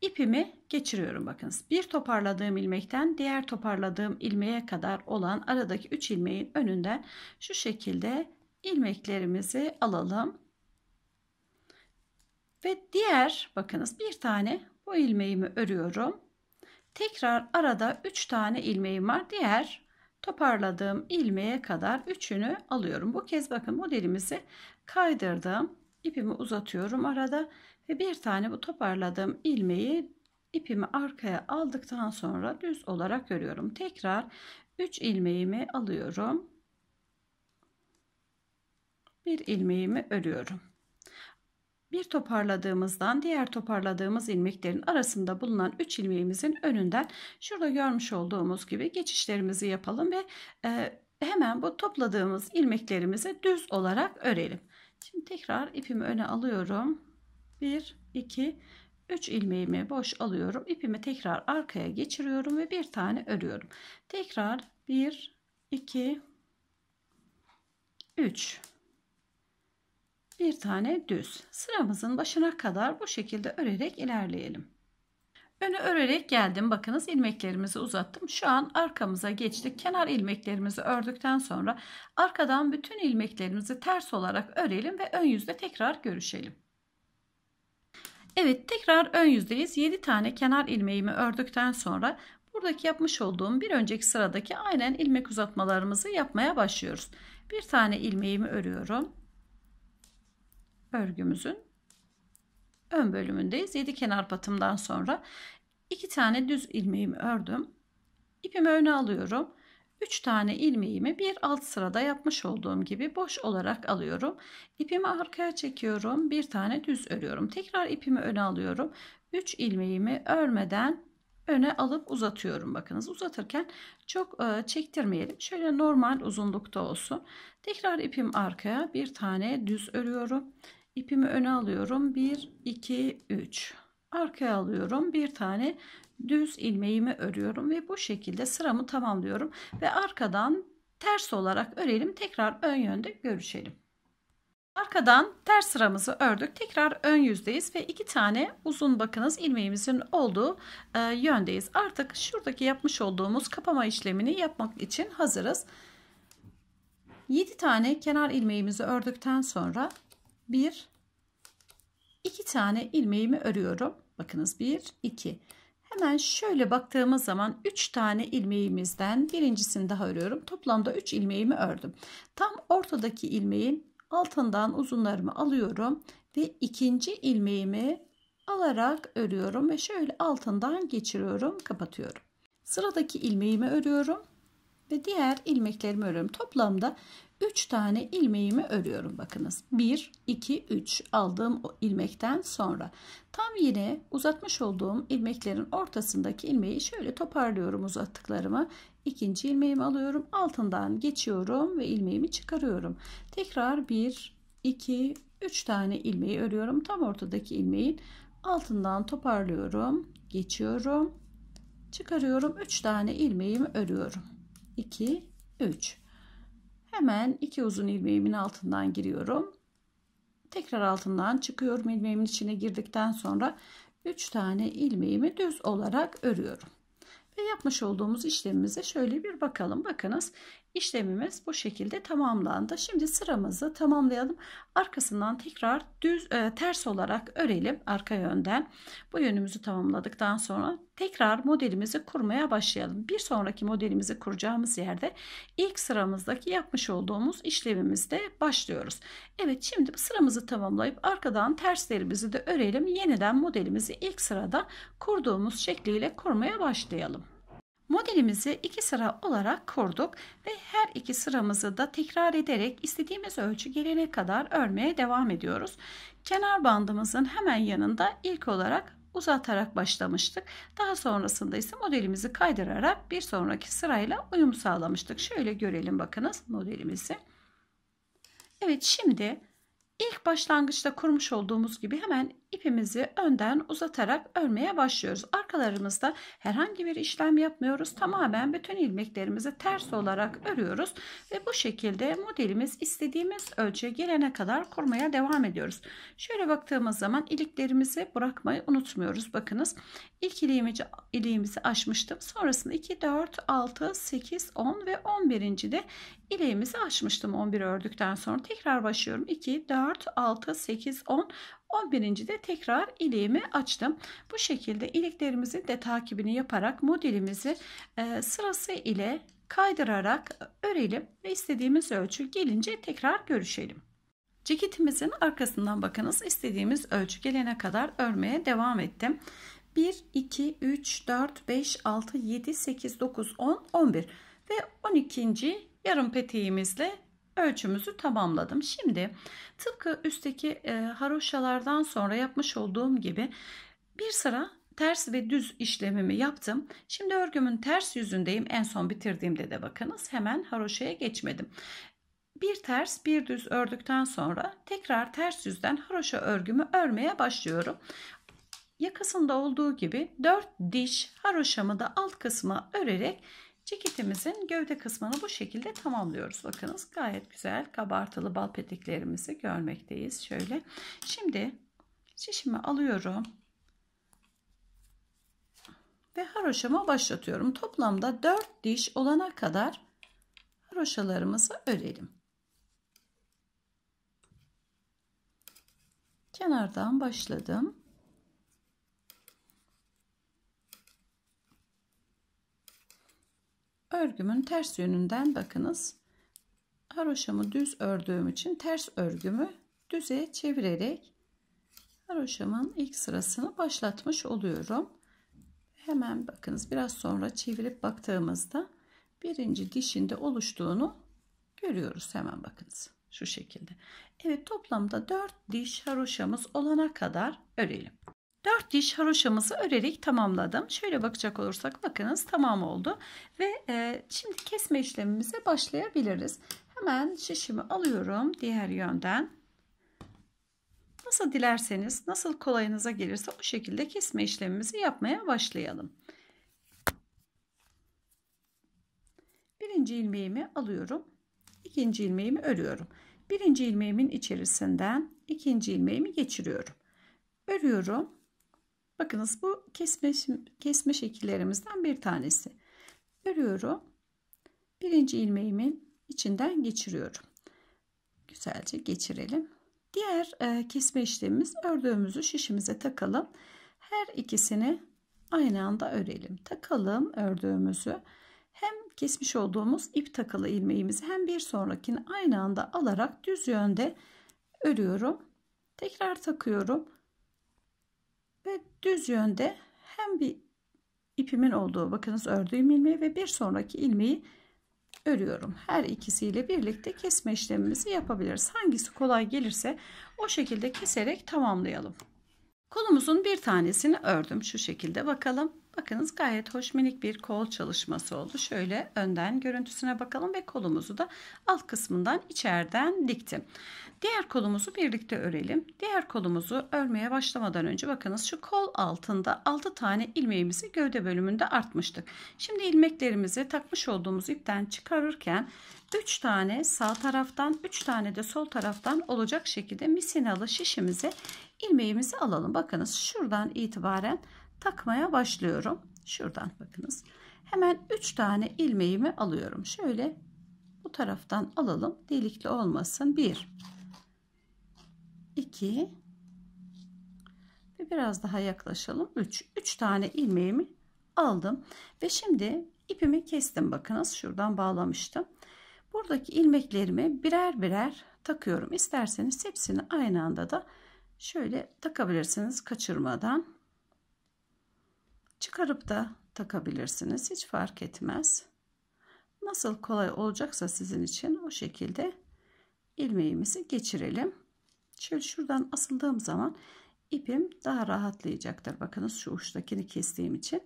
ipimi geçiriyorum bakınız. Bir toparladığım ilmekten diğer toparladığım ilmeğe kadar olan aradaki 3 ilmeğin önünden şu şekilde ilmeklerimizi alalım. Ve diğer bakınız bir tane bu ilmeğimi örüyorum. Tekrar arada 3 tane ilmeğim var. Diğer toparladığım ilmeğe kadar üçünü alıyorum. Bu kez bakın modelimizi kaydırdım. ipimi uzatıyorum arada ve bir tane bu toparladığım ilmeği ipimi arkaya aldıktan sonra düz olarak görüyorum. Tekrar 3 ilmeğimi alıyorum. Bir ilmeğimi örüyorum. Bir toparladığımızdan diğer toparladığımız ilmeklerin arasında bulunan 3 ilmeğimizin önünden şurada görmüş olduğumuz gibi geçişlerimizi yapalım ve e, hemen bu topladığımız ilmeklerimizi düz olarak örelim. Şimdi tekrar ipimi öne alıyorum. 1, 2, 3 ilmeğimi boş alıyorum. İpimi tekrar arkaya geçiriyorum ve bir tane örüyorum. Tekrar 1, 2, 3 bir tane düz. Sıramızın başına kadar bu şekilde örerek ilerleyelim. Önü örerek geldim. Bakınız ilmeklerimizi uzattım. Şu an arkamıza geçtik. Kenar ilmeklerimizi ördükten sonra arkadan bütün ilmeklerimizi ters olarak örelim ve ön yüzde tekrar görüşelim. Evet tekrar ön yüzdeyiz. 7 tane kenar ilmeğimi ördükten sonra buradaki yapmış olduğum bir önceki sıradaki aynen ilmek uzatmalarımızı yapmaya başlıyoruz. Bir tane ilmeğimi örüyorum örgümüzün ön bölümündeyiz. 7 kenar batımdan sonra 2 tane düz ilmeğimi ördüm. İpimi öne alıyorum. 3 tane ilmeğimi bir alt sırada yapmış olduğum gibi boş olarak alıyorum. İpimi arkaya çekiyorum. Bir tane düz örüyorum. Tekrar ipimi öne alıyorum. 3 ilmeğimi örmeden öne alıp uzatıyorum. Bakınız uzatırken çok e, çektirmeyelim. Şöyle normal uzunlukta olsun. Tekrar ipim arkaya bir tane düz örüyorum ipimi öne alıyorum 1 2 3 arkaya alıyorum bir tane düz ilmeğimi örüyorum ve bu şekilde sıramı tamamlıyorum ve arkadan ters olarak örelim tekrar ön yönde görüşelim arkadan ters sıramızı ördük tekrar ön yüzdeyiz ve iki tane uzun bakınız ilmeğimizin olduğu e, yöndeyiz artık şuradaki yapmış olduğumuz kapama işlemini yapmak için hazırız 7 tane kenar ilmeğimizi ördükten sonra 1 2 tane ilmeğimi örüyorum. Bakınız 1 2. Hemen şöyle baktığımız zaman 3 tane ilmeğimizden birincisini daha örüyorum. Toplamda 3 ilmeğimi ördüm. Tam ortadaki ilmeğin altından uzunlarımı alıyorum ve ikinci ilmeğimi alarak örüyorum ve şöyle altından geçiriyorum, kapatıyorum. Sıradaki ilmeğimi örüyorum ve diğer ilmeklerimi örüyorum. Toplamda 3 tane ilmeğimi örüyorum bakınız 1 2 3 aldığım o ilmekten sonra tam yine uzatmış olduğum ilmeklerin ortasındaki ilmeği şöyle toparlıyorum uzattıklarımı ikinci ilmeğimi alıyorum altından geçiyorum ve ilmeğimi çıkarıyorum tekrar 1 2 3 tane ilmeği örüyorum tam ortadaki ilmeğin altından toparlıyorum geçiyorum çıkarıyorum 3 tane ilmeğimi örüyorum 2 3 Hemen iki uzun ilmeğimin altından giriyorum. Tekrar altından çıkıyorum. ilmeğimin içine girdikten sonra 3 tane ilmeğimi düz olarak örüyorum. Ve yapmış olduğumuz işlemimize şöyle bir bakalım. Bakınız işlemimiz bu şekilde tamamlandı. Şimdi sıramızı tamamlayalım. Arkasından tekrar düz e, ters olarak örelim arka yönden. Bu yönümüzü tamamladıktan sonra tekrar modelimizi kurmaya başlayalım. Bir sonraki modelimizi kuracağımız yerde ilk sıramızdaki yapmış olduğumuz işlemimizde başlıyoruz. Evet şimdi sıramızı tamamlayıp arkadan terslerimizi de örelim. Yeniden modelimizi ilk sırada kurduğumuz şekliyle kurmaya başlayalım. Modelimizi iki sıra olarak kurduk ve her iki sıramızı da tekrar ederek istediğimiz ölçü gelene kadar örmeye devam ediyoruz. Kenar bandımızın hemen yanında ilk olarak uzatarak başlamıştık. Daha sonrasında ise modelimizi kaydırarak bir sonraki sırayla uyum sağlamıştık. Şöyle görelim bakınız modelimizi. Evet şimdi ilk başlangıçta kurmuş olduğumuz gibi hemen ipimizi önden uzatarak örmeye başlıyoruz. Arkalarımızda herhangi bir işlem yapmıyoruz. Tamamen bütün ilmeklerimizi ters olarak örüyoruz ve bu şekilde modelimiz istediğimiz ölçüye gelene kadar kurmaya devam ediyoruz. Şöyle baktığımız zaman iliklerimizi bırakmayı unutmuyoruz. Bakınız ilk iliğimizi, iliğimizi açmıştım. Sonrasında 2, 4, 6, 8, 10 ve 11. de ileğimizi açmıştım 11 ördükten sonra. Tekrar başlıyorum. 2, 4, 6, 8, 10, 11. de tekrar iliğimi açtım. Bu şekilde iliklerimizin de takibini yaparak modelimizi e, sırası ile kaydırarak örelim ve istediğimiz ölçü gelince tekrar görüşelim. Ceketimizin arkasından bakınız istediğimiz ölçü gelene kadar örmeye devam ettim. 1, 2, 3, 4, 5, 6, 7, 8, 9, 10, 11 ve 12. yarım peteğimizle ölçümüzü tamamladım. Şimdi tıpkı üstteki e, haroşalardan sonra yapmış olduğum gibi bir sıra ters ve düz işlemimi yaptım. Şimdi örgümün ters yüzündeyim. En son bitirdiğimde de bakınız hemen haroşaya geçmedim. Bir ters bir düz ördükten sonra tekrar ters yüzden haroşa örgümü örmeye başlıyorum. Yakasında olduğu gibi 4 diş haroşamı da alt kısma örerek Ceketimizin gövde kısmını bu şekilde tamamlıyoruz. Bakınız gayet güzel kabartılı bal peteklerimizi görmekteyiz. Şöyle şimdi şişimi alıyorum. Ve haroşama başlatıyorum. Toplamda 4 diş olana kadar haroşalarımızı örelim. Kenardan başladım. örgümün ters yönünden bakınız haroşamı düz ördüğüm için ters örgümü düze çevirerek haroşamın ilk sırasını başlatmış oluyorum hemen bakınız biraz sonra çevirip baktığımızda birinci dişinde oluştuğunu görüyoruz hemen bakınız şu şekilde evet toplamda 4 diş haroşamız olana kadar örelim 4 diş haroşamızı örerek tamamladım. Şöyle bakacak olursak bakınız tamam oldu. Ve e, şimdi kesme işlemimize başlayabiliriz. Hemen şişimi alıyorum diğer yönden. Nasıl dilerseniz, nasıl kolayınıza gelirse o şekilde kesme işlemimizi yapmaya başlayalım. Birinci ilmeğimi alıyorum. ikinci ilmeğimi örüyorum. Birinci ilmeğimin içerisinden ikinci ilmeğimi geçiriyorum. Örüyorum Bakınız bu kesme, kesme şekillerimizden bir tanesi. Örüyorum. Birinci ilmeğimin içinden geçiriyorum. Güzelce geçirelim. Diğer e, kesme işlemimiz ördüğümüzü şişimize takalım. Her ikisini aynı anda örelim. Takalım ördüğümüzü. Hem kesmiş olduğumuz ip takılı ilmeğimizi hem bir sonrakini aynı anda alarak düz yönde örüyorum. Tekrar takıyorum ve düz yönde hem bir ipimin olduğu bakınız ördüğüm ilmeği ve bir sonraki ilmeği örüyorum. Her ikisiyle birlikte kesme işlemimizi yapabiliriz. Hangisi kolay gelirse o şekilde keserek tamamlayalım. Kolumuzun bir tanesini ördüm şu şekilde bakalım. Bakınız gayet hoş minik bir kol çalışması oldu. Şöyle önden görüntüsüne bakalım ve kolumuzu da alt kısmından içeriden diktim. Diğer kolumuzu birlikte örelim. Diğer kolumuzu örmeye başlamadan önce bakınız şu kol altında 6 tane ilmeğimizi gövde bölümünde artmıştık. Şimdi ilmeklerimizi takmış olduğumuz ipten çıkarırken 3 tane sağ taraftan 3 tane de sol taraftan olacak şekilde misinalı şişimize ilmeğimizi alalım. Bakınız şuradan itibaren takmaya başlıyorum. Şuradan bakınız. Hemen 3 tane ilmeğimi alıyorum. Şöyle bu taraftan alalım. Delikli olmasın. 1 2 ve biraz daha yaklaşalım. 3 3 tane ilmeğimi aldım ve şimdi ipimi kestim. Bakınız şuradan bağlamıştım. Buradaki ilmeklerimi birer birer takıyorum. İsterseniz hepsini aynı anda da şöyle takabilirsiniz kaçırmadan. Çıkarıp da takabilirsiniz. Hiç fark etmez. Nasıl kolay olacaksa sizin için o şekilde ilmeğimizi geçirelim. Şöyle şuradan asıldığım zaman ipim daha rahatlayacaktır. Bakınız şu uçtakini kestiğim için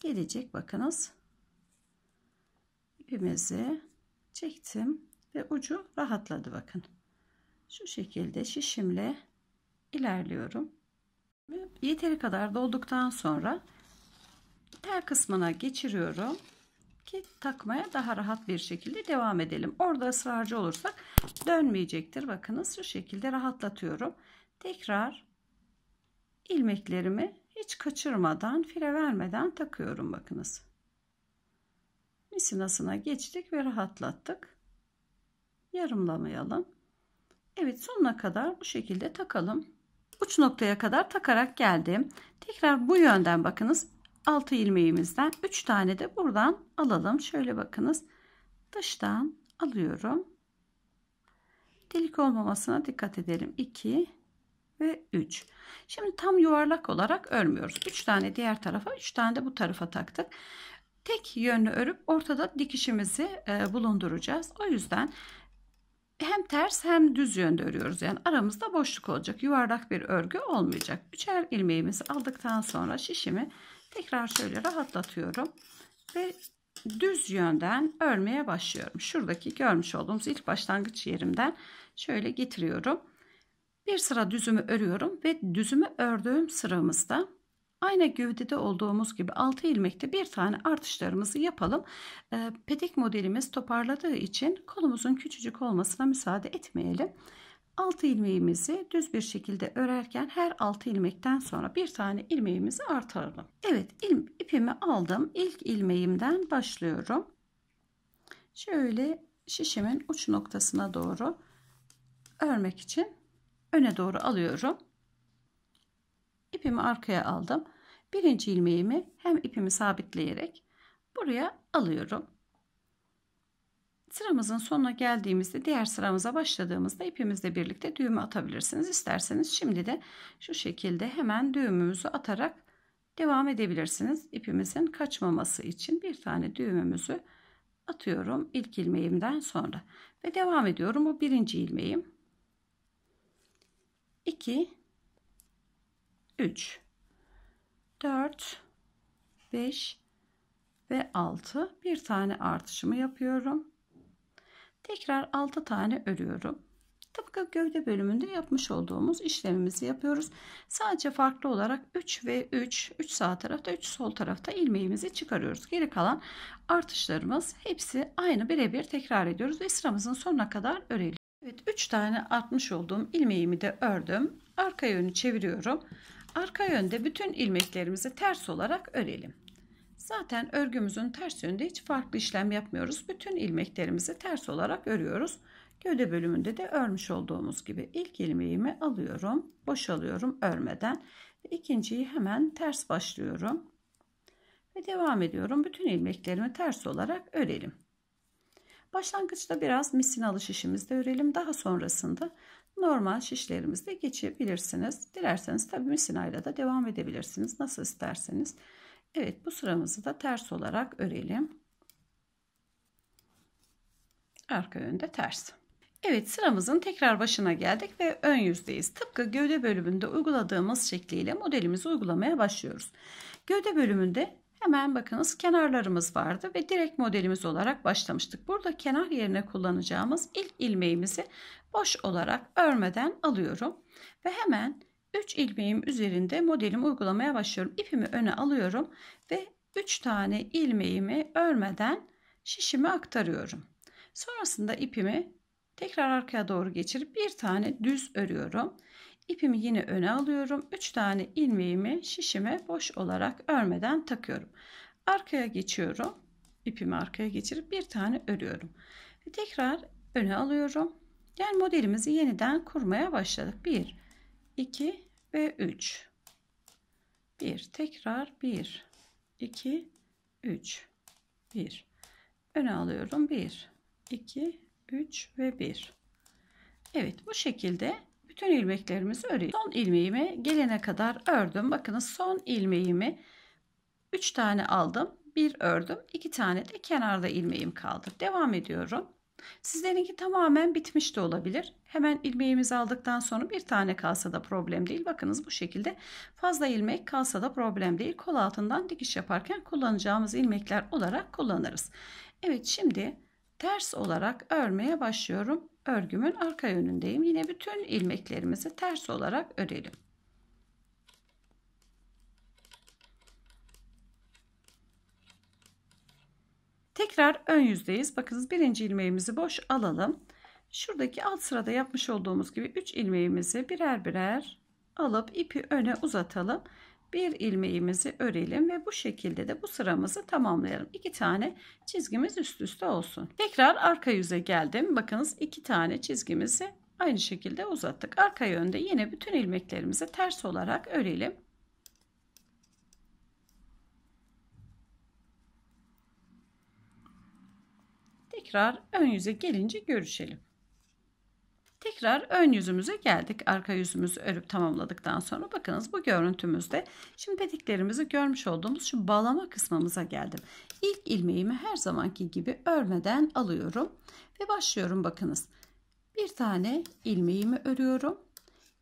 gelecek bakınız. ipimizi çektim ve ucu rahatladı bakın. Şu şekilde şişimle ilerliyorum. Yeteri kadar dolduktan sonra Tel kısmına geçiriyorum ki takmaya daha rahat bir şekilde devam edelim. Orada ısrarcı olursak dönmeyecektir. Bakınız şu şekilde rahatlatıyorum. Tekrar ilmeklerimi hiç kaçırmadan, file vermeden takıyorum bakınız. Misinasına geçtik ve rahatlattık. Yarımlamayalım. Evet sonuna kadar bu şekilde takalım. Uç noktaya kadar takarak geldim. Tekrar bu yönden bakınız 6 ilmeğimizden 3 tane de buradan alalım. Şöyle bakınız. Dıştan alıyorum. Delik olmamasına dikkat edelim. 2 ve 3. Şimdi tam yuvarlak olarak örmüyoruz. 3 tane diğer tarafa, 3 tane de bu tarafa taktık. Tek yönlü örüp ortada dikişimizi e, bulunduracağız. O yüzden hem ters hem düz yönde örüyoruz. Yani aramızda boşluk olacak. Yuvarlak bir örgü olmayacak. Üçer ilmeğimizi aldıktan sonra şişimi Tekrar şöyle rahatlatıyorum. Ve düz yönden örmeye başlıyorum. Şuradaki görmüş olduğumuz ilk başlangıç yerimden şöyle getiriyorum. Bir sıra düzümü örüyorum ve düzümü ördüğüm sıramızda Aynı gövdede olduğumuz gibi 6 ilmekte bir tane artışlarımızı yapalım. Ee, petek modelimiz toparladığı için kolumuzun küçücük olmasına müsaade etmeyelim. 6 ilmeğimizi düz bir şekilde örerken her 6 ilmekten sonra bir tane ilmeğimizi artıralım. Evet ipimi aldım. İlk ilmeğimden başlıyorum. Şöyle şişimin uç noktasına doğru örmek için öne doğru alıyorum. İpimi arkaya aldım. Birinci ilmeğimi hem ipimi sabitleyerek buraya alıyorum. Sıramızın sonuna geldiğimizde diğer sıramıza başladığımızda ipimizle birlikte düğümü atabilirsiniz. isterseniz. şimdi de şu şekilde hemen düğümümüzü atarak devam edebilirsiniz. İpimizin kaçmaması için bir tane düğümümüzü atıyorum ilk ilmeğimden sonra ve devam ediyorum. Bu birinci ilmeğim. 2 3 4 5 ve 6 bir tane artışımı yapıyorum. Tekrar 6 tane örüyorum. Tıpkı gövde bölümünde yapmış olduğumuz işlemimizi yapıyoruz. Sadece farklı olarak 3 ve 3, 3 sağ tarafta 3 sol tarafta ilmeğimizi çıkarıyoruz. Geri kalan artışlarımız hepsi aynı birebir tekrar ediyoruz ve sıramızın sonuna kadar örelim. Evet 3 tane artmış olduğum ilmeğimi de ördüm. Arka yönü çeviriyorum. Arka yönde bütün ilmeklerimizi ters olarak örelim. Zaten örgümüzün ters yönünde hiç farklı işlem yapmıyoruz. Bütün ilmeklerimizi ters olarak örüyoruz. Gövde bölümünde de örmüş olduğumuz gibi ilk ilmeğimi alıyorum, boşalıyorum örmeden. İkinciyi hemen ters başlıyorum. Ve devam ediyorum. Bütün ilmeklerimi ters olarak örelim. Başlangıçta biraz misin alış şişimizde örelim. Daha sonrasında normal şişlerimizde geçebilirsiniz. Dilerseniz tabii misinayla da devam edebilirsiniz. Nasıl isterseniz. Evet bu sıramızı da ters olarak örelim. Arka yönde ters. Evet sıramızın tekrar başına geldik ve ön yüzdeyiz. Tıpkı gövde bölümünde uyguladığımız şekliyle modelimizi uygulamaya başlıyoruz. Gövde bölümünde hemen bakınız kenarlarımız vardı ve direkt modelimiz olarak başlamıştık. Burada kenar yerine kullanacağımız ilk ilmeğimizi boş olarak örmeden alıyorum ve hemen 3 ilmeğim üzerinde modelimi uygulamaya başlıyorum. İpimi öne alıyorum ve 3 tane ilmeğimi örmeden şişimi aktarıyorum. Sonrasında ipimi tekrar arkaya doğru geçirip bir tane düz örüyorum. İpimi yine öne alıyorum. 3 tane ilmeğimi şişime boş olarak örmeden takıyorum. Arkaya geçiyorum. İpimi arkaya geçirip bir tane örüyorum. Ve tekrar öne alıyorum. Yani modelimizi yeniden kurmaya başladık. 1 2 ve 3. 1 tekrar 1 2 3 1 öne alıyorum 1 2 3 ve 1 Evet bu şekilde bütün ilmeklerimizi örüyoruz. Son ilmeğime gelene kadar ördüm. Bakınız son ilmeğimi 3 tane aldım. 1 ördüm. 2 tane de kenarda ilmeğim kaldı. Devam ediyorum. Sizlerinki tamamen bitmiş de olabilir. Hemen ilmeğimizi aldıktan sonra bir tane kalsa da problem değil. Bakınız bu şekilde fazla ilmek kalsa da problem değil. Kol altından dikiş yaparken kullanacağımız ilmekler olarak kullanırız. Evet şimdi ters olarak örmeye başlıyorum. Örgümün arka yönündeyim. Yine bütün ilmeklerimizi ters olarak örelim. Tekrar ön yüzdeyiz. Bakınız birinci ilmeğimizi boş alalım. Şuradaki alt sırada yapmış olduğumuz gibi 3 ilmeğimizi birer birer alıp ipi öne uzatalım. Bir ilmeğimizi örelim ve bu şekilde de bu sıramızı tamamlayalım. İki tane çizgimiz üst üste olsun. Tekrar arka yüze geldim. Bakınız iki tane çizgimizi aynı şekilde uzattık. Arka yönde yine bütün ilmeklerimizi ters olarak örelim. tekrar ön yüze gelince görüşelim. Tekrar ön yüzümüze geldik. Arka yüzümüzü örüp tamamladıktan sonra bakınız bu görüntümüzde şimdi pediklerimizi görmüş olduğumuz şu bağlama kısmımıza geldim. İlk ilmeğimi her zamanki gibi örmeden alıyorum ve başlıyorum bakınız. Bir tane ilmeğimi örüyorum.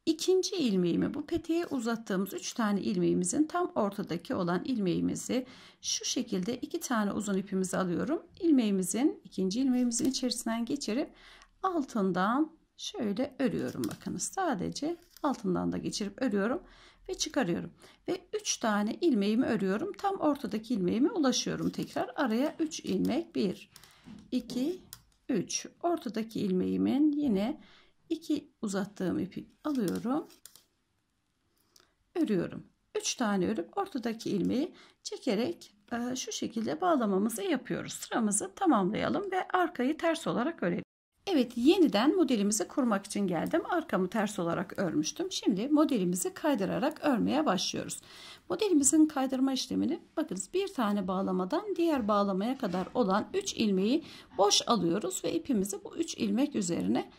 İkinci ilmeğimi bu peteğe uzattığımız 3 tane ilmeğimizin tam ortadaki olan ilmeğimizi şu şekilde 2 tane uzun ipimizi alıyorum. İlmeğimizin ikinci ilmeğimizin içerisinden geçirip altından şöyle örüyorum. Bakınız sadece altından da geçirip örüyorum ve çıkarıyorum. Ve 3 tane ilmeğimi örüyorum. Tam ortadaki ilmeğime ulaşıyorum tekrar. Araya 3 ilmek 1 2 3 ortadaki ilmeğimin yine 2 uzattığım ipi alıyorum. Örüyorum. 3 tane örüp ortadaki ilmeği çekerek e, şu şekilde bağlamamızı yapıyoruz. Sıramızı tamamlayalım ve arkayı ters olarak örelim. Evet yeniden modelimizi kurmak için geldim. Arkamı ters olarak örmüştüm. Şimdi modelimizi kaydırarak örmeye başlıyoruz. Modelimizin kaydırma işlemini bakınız bir tane bağlamadan diğer bağlamaya kadar olan 3 ilmeği boş alıyoruz ve ipimizi bu 3 ilmek üzerine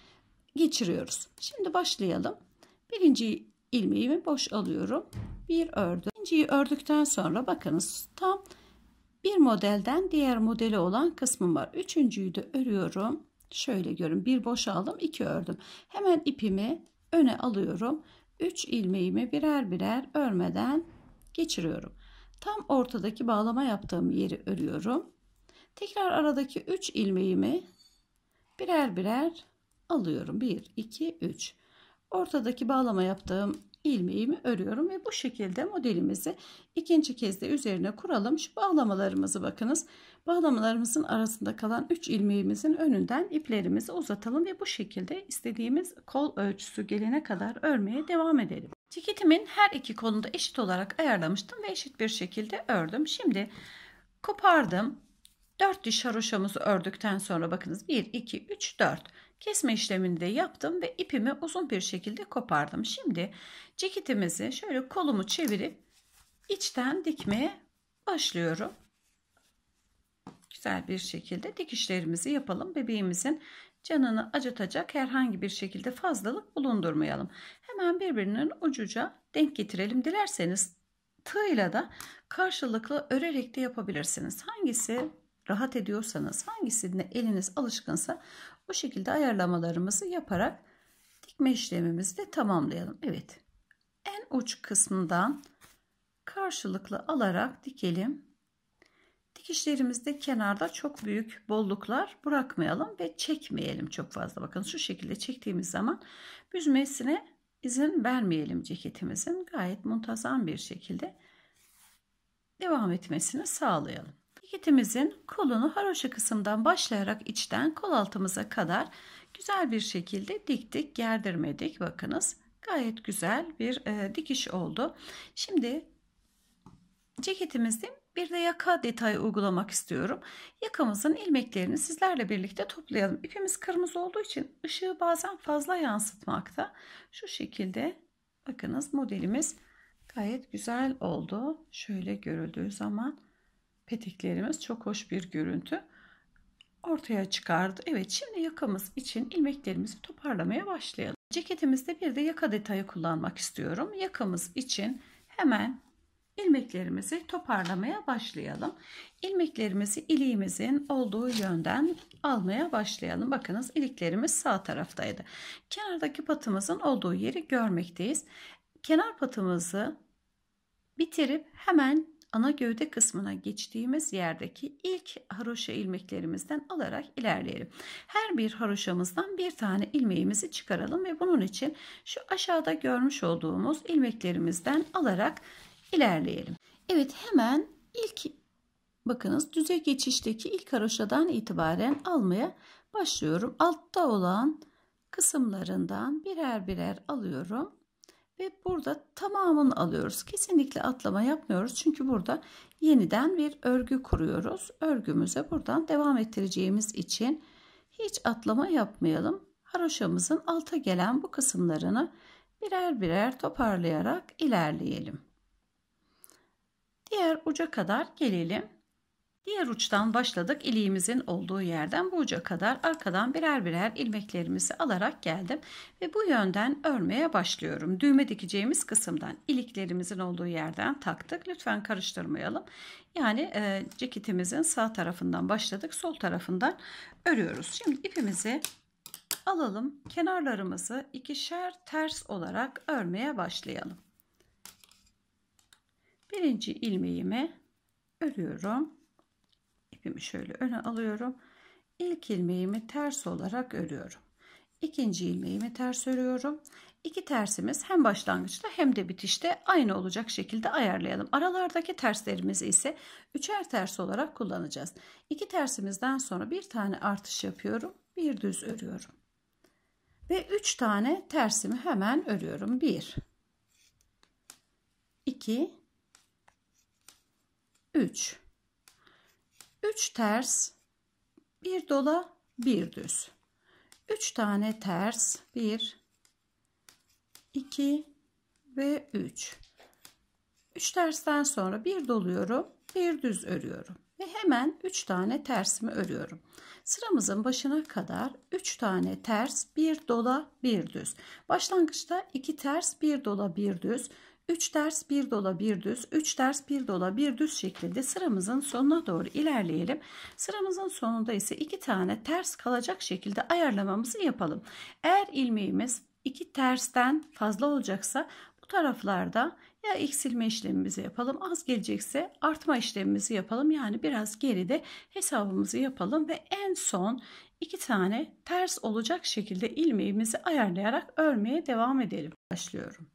geçiriyoruz. Şimdi başlayalım. Birinci ilmeğimi boş alıyorum. Bir ördüm. İkinciyi ördükten sonra bakınız tam bir modelden diğer modeli olan kısmım var. Üçüncüyü de örüyorum. Şöyle görün. Bir boş aldım, iki ördüm. Hemen ipimi öne alıyorum. Üç ilmeğimi birer birer örmeden geçiriyorum. Tam ortadaki bağlama yaptığım yeri örüyorum. Tekrar aradaki 3 ilmeğimi birer birer alıyorum. 1, 2, 3. Ortadaki bağlama yaptığım ilmeğimi örüyorum ve bu şekilde modelimizi ikinci kez de üzerine kuralım. Şu bağlamalarımızı bakınız. Bağlamalarımızın arasında kalan 3 ilmeğimizin önünden iplerimizi uzatalım ve bu şekilde istediğimiz kol ölçüsü gelene kadar örmeye devam edelim. Ceketimin her iki kolunda eşit olarak ayarlamıştım ve eşit bir şekilde ördüm. Şimdi kopardım. 4 diş haroşamızı ördükten sonra bakınız 1 2 3 4 Kesme işlemini de yaptım ve ipimi uzun bir şekilde kopardım. Şimdi ceketimizi şöyle kolumu çevirip içten dikmeye başlıyorum. Güzel bir şekilde dikişlerimizi yapalım. Bebeğimizin canını acıtacak herhangi bir şekilde fazlalık bulundurmayalım. Hemen birbirinin ucuca denk getirelim. Dilerseniz tığla da karşılıklı örerek de yapabilirsiniz. Hangisi rahat ediyorsanız, hangisine eliniz alışkınsa bu şekilde ayarlamalarımızı yaparak dikme işlemimizi de tamamlayalım. Evet. En uç kısmından karşılıklı alarak dikelim. Dikişlerimizde kenarda çok büyük bolluklar bırakmayalım ve çekmeyelim çok fazla. Bakın şu şekilde çektiğimiz zaman büzmesine izin vermeyelim ceketimizin. Gayet muntazam bir şekilde devam etmesini sağlayalım ceketimizin kolunu haroşa kısımdan başlayarak içten kol altımıza kadar güzel bir şekilde diktik gerdirmedik. Bakınız gayet güzel bir e, dikiş oldu. Şimdi ceketimizin bir de yaka detayı uygulamak istiyorum. Yakamızın ilmeklerini sizlerle birlikte toplayalım. İpimiz kırmızı olduğu için ışığı bazen fazla yansıtmakta. Şu şekilde bakınız modelimiz gayet güzel oldu. Şöyle görüldüğü zaman Petiklerimiz çok hoş bir görüntü ortaya çıkardı. Evet şimdi yakamız için ilmeklerimizi toparlamaya başlayalım. Ceketimizde bir de yaka detayı kullanmak istiyorum. Yakamız için hemen ilmeklerimizi toparlamaya başlayalım. İlmeklerimizi iliğimizin olduğu yönden almaya başlayalım. Bakınız iliklerimiz sağ taraftaydı. Kenardaki patımızın olduğu yeri görmekteyiz. Kenar patımızı bitirip hemen ana gövde kısmına geçtiğimiz yerdeki ilk haroşa ilmeklerimizden alarak ilerleyelim. Her bir haroşamızdan bir tane ilmeğimizi çıkaralım ve bunun için şu aşağıda görmüş olduğumuz ilmeklerimizden alarak ilerleyelim. Evet hemen ilk bakınız düze geçişteki ilk haroşadan itibaren almaya başlıyorum. Altta olan kısımlarından birer birer alıyorum ve burada tamamını alıyoruz. Kesinlikle atlama yapmıyoruz. Çünkü burada yeniden bir örgü kuruyoruz. Örgümüze buradan devam ettireceğimiz için hiç atlama yapmayalım. Haroşamızın alta gelen bu kısımlarını birer birer toparlayarak ilerleyelim. Diğer uca kadar gelelim. Diğer uçtan başladık iliğimizin olduğu yerden bu uca kadar arkadan birer birer ilmeklerimizi alarak geldim ve bu yönden örmeye başlıyorum. Düğme dikeceğimiz kısımdan iliklerimizin olduğu yerden taktık. Lütfen karıştırmayalım. Yani e, ceketimizin sağ tarafından başladık sol tarafından örüyoruz. Şimdi ipimizi alalım kenarlarımızı ikişer ters olarak örmeye başlayalım. Birinci ilmeğimi örüyorum ipimi şöyle öne alıyorum. İlk ilmeğimi ters olarak örüyorum. İkinci ilmeğimi ters örüyorum. İki tersimiz hem başlangıçta hem de bitişte aynı olacak şekilde ayarlayalım. Aralardaki terslerimizi ise üçer ters olarak kullanacağız. İki tersimizden sonra bir tane artış yapıyorum. Bir düz örüyorum. Ve üç tane tersimi hemen örüyorum. Bir, iki, üç. 3 ters, 1 dola, 1 düz. 3 tane ters, 1 2 ve 3. 3 tersten sonra 1 doluyorum, 1 düz örüyorum ve hemen 3 tane tersimi örüyorum. Sıramızın başına kadar 3 tane ters, 1 dola, 1 düz. Başlangıçta 2 ters, 1 dola, 1 düz. 3 ters 1 dola 1 düz 3 ters 1 dola 1 düz şeklinde sıramızın sonuna doğru ilerleyelim. Sıramızın sonunda ise 2 tane ters kalacak şekilde ayarlamamızı yapalım. Eğer ilmeğimiz 2 tersten fazla olacaksa bu taraflarda ya eksilme işlemimizi yapalım az gelecekse artma işlemimizi yapalım yani biraz geride hesabımızı yapalım ve en son iki tane ters olacak şekilde ilmeğimizi ayarlayarak örmeye devam edelim başlıyorum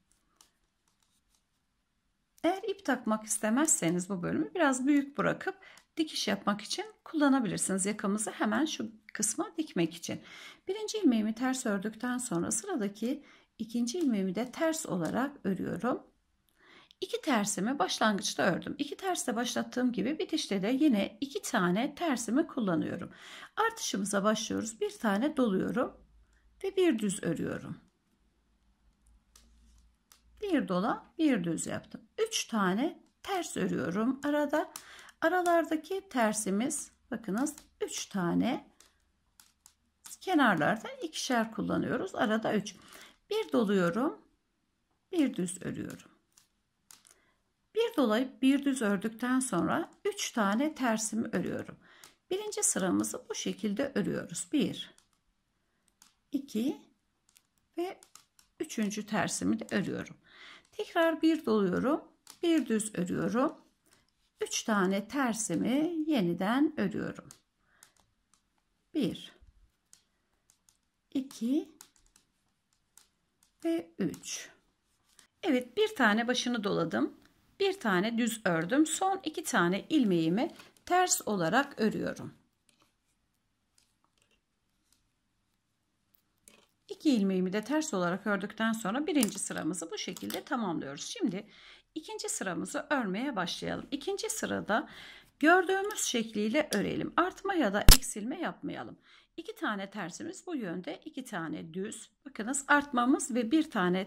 eğer ip takmak istemezseniz bu bölümü biraz büyük bırakıp dikiş yapmak için kullanabilirsiniz. Yakamızı hemen şu kısma dikmek için. Birinci ilmeğimi ters ördükten sonra sıradaki ikinci ilmeğimi de ters olarak örüyorum. İki tersimi başlangıçta ördüm. İki terste başlattığım gibi bitişte de yine iki tane tersimi kullanıyorum. Artışımıza başlıyoruz. Bir tane doluyorum ve bir düz örüyorum bir dola bir düz yaptım. 3 tane ters örüyorum arada. Aralardaki tersimiz bakınız 3 tane kenarlarda ikişer kullanıyoruz. Arada 3. Bir doluyorum. Bir düz örüyorum. Bir dolayıp bir düz ördükten sonra 3 tane tersimi örüyorum. Birinci sıramızı bu şekilde örüyoruz. 1 2 ve üçüncü tersimi de örüyorum. Tekrar bir doluyorum. Bir düz örüyorum. 3 tane tersimi yeniden örüyorum. 1 2 ve 3. Evet, bir tane başını doladım. Bir tane düz ördüm. Son iki tane ilmeğimi ters olarak örüyorum. İki ilmeğimi de ters olarak ördükten sonra birinci sıramızı bu şekilde tamamlıyoruz. Şimdi ikinci sıramızı örmeye başlayalım. İkinci sırada gördüğümüz şekliyle örelim. Artma ya da eksilme yapmayalım. İki tane tersimiz bu yönde, iki tane düz. Bakınız artmamız ve bir tane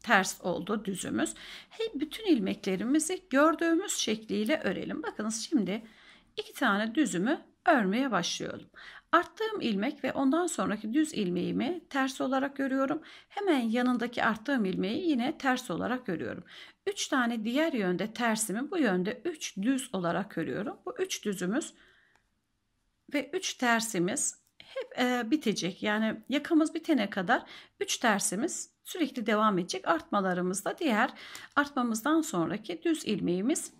ters oldu düzümüz. Hey, bütün ilmeklerimizi gördüğümüz şekliyle örelim. Bakınız şimdi iki tane düzümü örmeye başlıyorum. Arttığım ilmek ve ondan sonraki düz ilmeğimi ters olarak görüyorum. Hemen yanındaki arttığım ilmeği yine ters olarak görüyorum. 3 tane diğer yönde tersimi bu yönde 3 düz olarak görüyorum. Bu 3 düzümüz ve 3 tersimiz hep e, bitecek. Yani yakamız bitene kadar 3 tersimiz sürekli devam edecek. Artmalarımız da diğer artmamızdan sonraki düz ilmeğimiz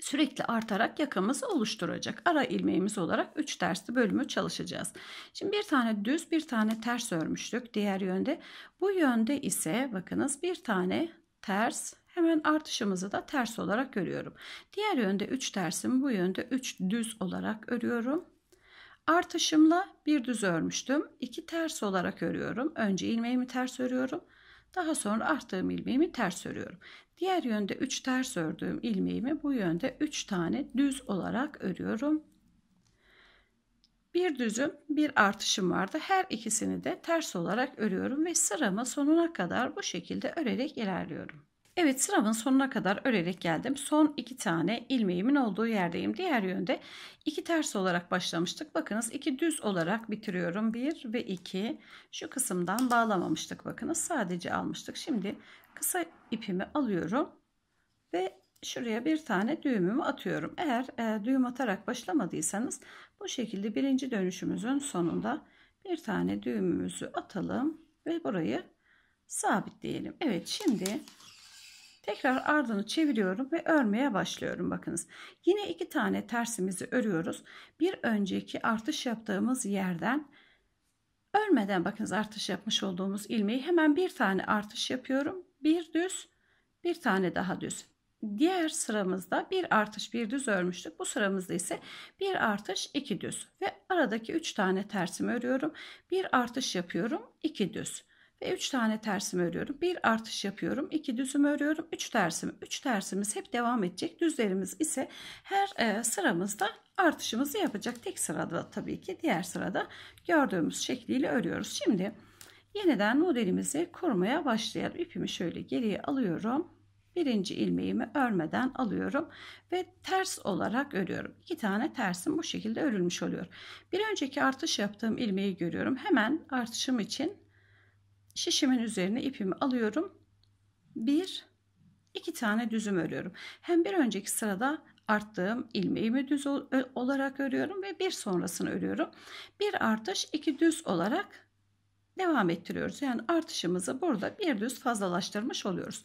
sürekli artarak yakamızı oluşturacak. Ara ilmeğimiz olarak 3 tersli bölümü çalışacağız. Şimdi bir tane düz bir tane ters örmüştük diğer yönde. Bu yönde ise bakınız bir tane ters hemen artışımızı da ters olarak örüyorum. Diğer yönde 3 tersim bu yönde 3 düz olarak örüyorum. Artışımla bir düz örmüştüm. 2 ters olarak örüyorum. Önce ilmeğimi ters örüyorum. Daha sonra arttığım ilmeğimi ters örüyorum. Diğer yönde 3 ters ördüğüm ilmeğimi bu yönde 3 tane düz olarak örüyorum. Bir düzüm bir artışım vardı. Her ikisini de ters olarak örüyorum ve sıramı sonuna kadar bu şekilde örerek ilerliyorum. Evet sıramın sonuna kadar örerek geldim. Son iki tane ilmeğimin olduğu yerdeyim. Diğer yönde iki ters olarak başlamıştık. Bakınız iki düz olarak bitiriyorum. bir ve iki. Şu kısımdan bağlamamıştık. Bakınız sadece almıştık. Şimdi kısa ipimi alıyorum ve şuraya bir tane düğümümü atıyorum. Eğer e, düğüm atarak başlamadıysanız bu şekilde birinci dönüşümüzün sonunda bir tane düğümümüzü atalım ve burayı sabitleyelim. Evet şimdi tekrar ardını çeviriyorum ve örmeye başlıyorum bakınız. Yine iki tane tersimizi örüyoruz. Bir önceki artış yaptığımız yerden örmeden bakınız artış yapmış olduğumuz ilmeği hemen bir tane artış yapıyorum bir düz bir tane daha düz. Diğer sıramızda bir artış bir düz örmüştük. Bu sıramızda ise bir artış iki düz ve aradaki üç tane tersimi örüyorum. Bir artış yapıyorum iki düz ve üç tane tersimi örüyorum. Bir artış yapıyorum. iki düzümü örüyorum. üç tersim. Üç tersimiz hep devam edecek. Düzlerimiz ise her e, sıramızda artışımızı yapacak. Tek sırada tabii ki diğer sırada gördüğümüz şekliyle örüyoruz. Şimdi Yeniden modelimizi kurmaya başlayalım. İpimi şöyle geriye alıyorum. Birinci ilmeğimi örmeden alıyorum ve ters olarak örüyorum. İki tane tersim bu şekilde örülmüş oluyor. Bir önceki artış yaptığım ilmeği görüyorum. Hemen artışım için şişimin üzerine ipimi alıyorum. Bir, iki tane düzüm örüyorum. Hem bir önceki sırada arttığım ilmeğimi düz olarak örüyorum ve bir sonrasını örüyorum. Bir artış, iki düz olarak devam ettiriyoruz. Yani artışımızı burada bir düz fazlalaştırmış oluyoruz.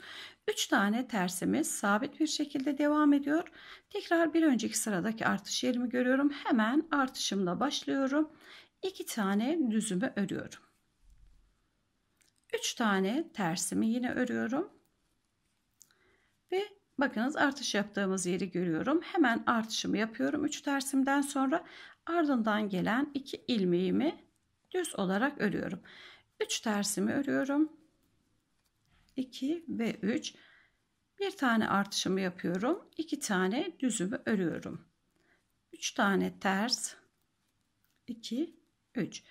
3 tane tersimiz sabit bir şekilde devam ediyor. Tekrar bir önceki sıradaki artış yerimi görüyorum. Hemen artışımla başlıyorum. 2 tane düzümü örüyorum. 3 tane tersimi yine örüyorum. Ve bakınız artış yaptığımız yeri görüyorum. Hemen artışımı yapıyorum 3 tersimden sonra. Ardından gelen 2 ilmeğimi düz olarak örüyorum. 3 tersimi örüyorum. 2 ve 3 bir tane artışımı yapıyorum. 2 tane düzümü örüyorum. 3 tane ters 2 3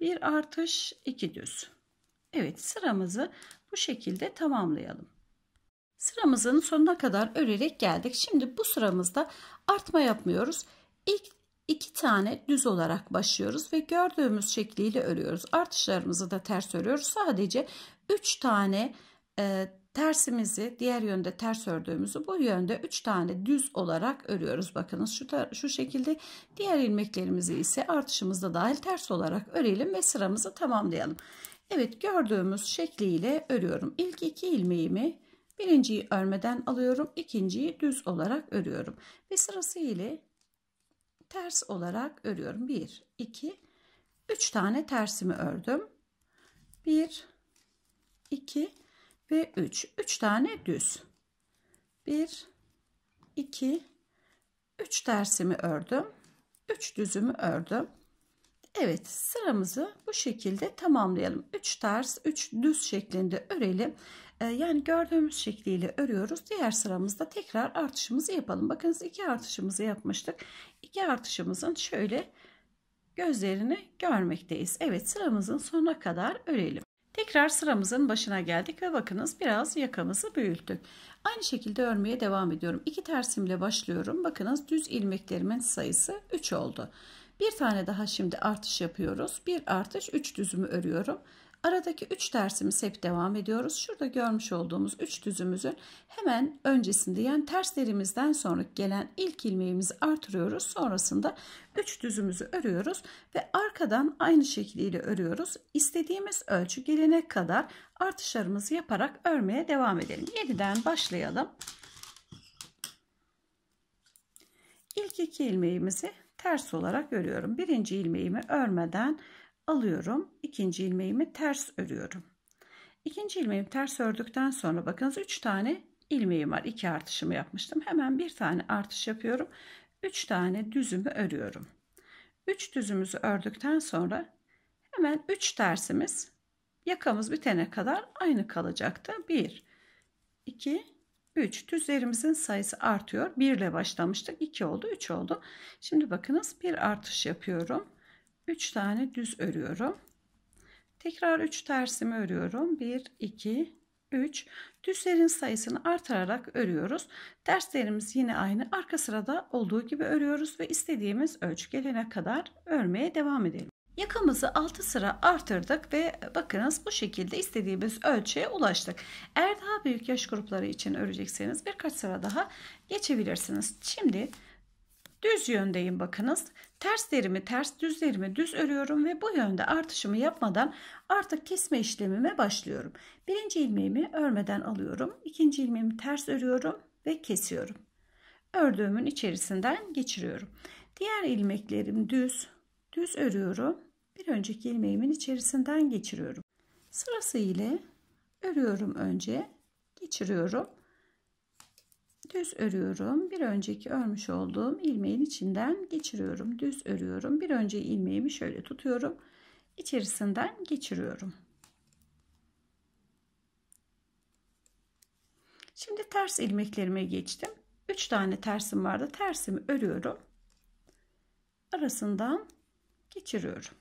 bir artış 2 düz. Evet sıramızı bu şekilde tamamlayalım. Sıramızın sonuna kadar örerek geldik. Şimdi bu sıramızda artma yapmıyoruz. İlk iki tane düz olarak başlıyoruz ve gördüğümüz şekliyle örüyoruz. Artışlarımızı da ters örüyoruz. Sadece 3 tane e, tersimizi diğer yönde ters ördüğümüzü bu yönde 3 tane düz olarak örüyoruz. Bakınız şu, şu şekilde diğer ilmeklerimizi ise artışımızda dahil ters olarak örelim ve sıramızı tamamlayalım. Evet gördüğümüz şekliyle örüyorum. İlk iki ilmeğimi birinciyi örmeden alıyorum. ikinciyi düz olarak örüyorum. Ve sırasıyla ters olarak örüyorum. 1, 2, 3 tane tersimi ördüm. 1, 2 ve 3. 3 tane düz. 1, 2, 3 tersimi ördüm. 3 düzümü ördüm. Evet sıramızı bu şekilde tamamlayalım. 3 ters 3 düz şeklinde örelim. Ee, yani gördüğümüz şekliyle örüyoruz. Diğer sıramızda tekrar artışımızı yapalım. Bakınız iki artışımızı yapmıştık iki artışımızın şöyle gözlerini görmekteyiz. Evet sıramızın sonuna kadar örelim. Tekrar sıramızın başına geldik ve bakınız biraz yakamızı büyüttük. Aynı şekilde örmeye devam ediyorum. İki tersimle başlıyorum. Bakınız düz ilmeklerimin sayısı 3 oldu. Bir tane daha şimdi artış yapıyoruz. Bir artış 3 düzümü örüyorum. Aradaki 3 dersimiz hep devam ediyoruz. Şurada görmüş olduğumuz 3 düzümüzün hemen öncesinde yani terslerimizden sonra gelen ilk ilmeğimizi artırıyoruz. Sonrasında 3 düzümüzü örüyoruz ve arkadan aynı şekliyle örüyoruz. İstediğimiz ölçü gelene kadar artışlarımızı yaparak örmeye devam edelim. Yeniden başlayalım. İlk iki ilmeğimizi ters olarak örüyorum. Birinci ilmeğimi örmeden alıyorum. ikinci ilmeğimi ters örüyorum. ikinci ilmeğimi ters ördükten sonra bakınız 3 tane ilmeğim var. 2 artışımı yapmıştım. Hemen bir tane artış yapıyorum. 3 tane düzümü örüyorum. 3 düzümüzü ördükten sonra hemen 3 tersimiz yakamız bitene kadar aynı kalacaktı. 1 2 3 düzlerimizin sayısı artıyor. 1 ile başlamıştık. 2 oldu, 3 oldu. Şimdi bakınız bir artış yapıyorum. 3 tane düz örüyorum. Tekrar 3 tersimi örüyorum. 1, 2, 3. Düzlerin sayısını artırarak örüyoruz. Terslerimiz yine aynı. Arka sırada olduğu gibi örüyoruz ve istediğimiz ölçü gelene kadar örmeye devam edelim. Yakamızı 6 sıra artırdık ve bakınız bu şekilde istediğimiz ölçüye ulaştık. Eğer daha büyük yaş grupları için örecekseniz birkaç sıra daha geçebilirsiniz. Şimdi Düz yöndeyim bakınız. Terslerimi ters düzlerimi düz örüyorum ve bu yönde artışımı yapmadan artık kesme işlemime başlıyorum. Birinci ilmeğimi örmeden alıyorum. ikinci ilmeğimi ters örüyorum ve kesiyorum. Ördüğümün içerisinden geçiriyorum. Diğer ilmeklerim düz. Düz örüyorum. Bir önceki ilmeğimin içerisinden geçiriyorum. Sırası ile örüyorum önce, geçiriyorum Düz örüyorum. Bir önceki örmüş olduğum ilmeğin içinden geçiriyorum. Düz örüyorum. Bir önceki ilmeğimi şöyle tutuyorum. İçerisinden geçiriyorum. Şimdi ters ilmeklerime geçtim. 3 tane tersim vardı. Tersimi örüyorum. Arasından geçiriyorum.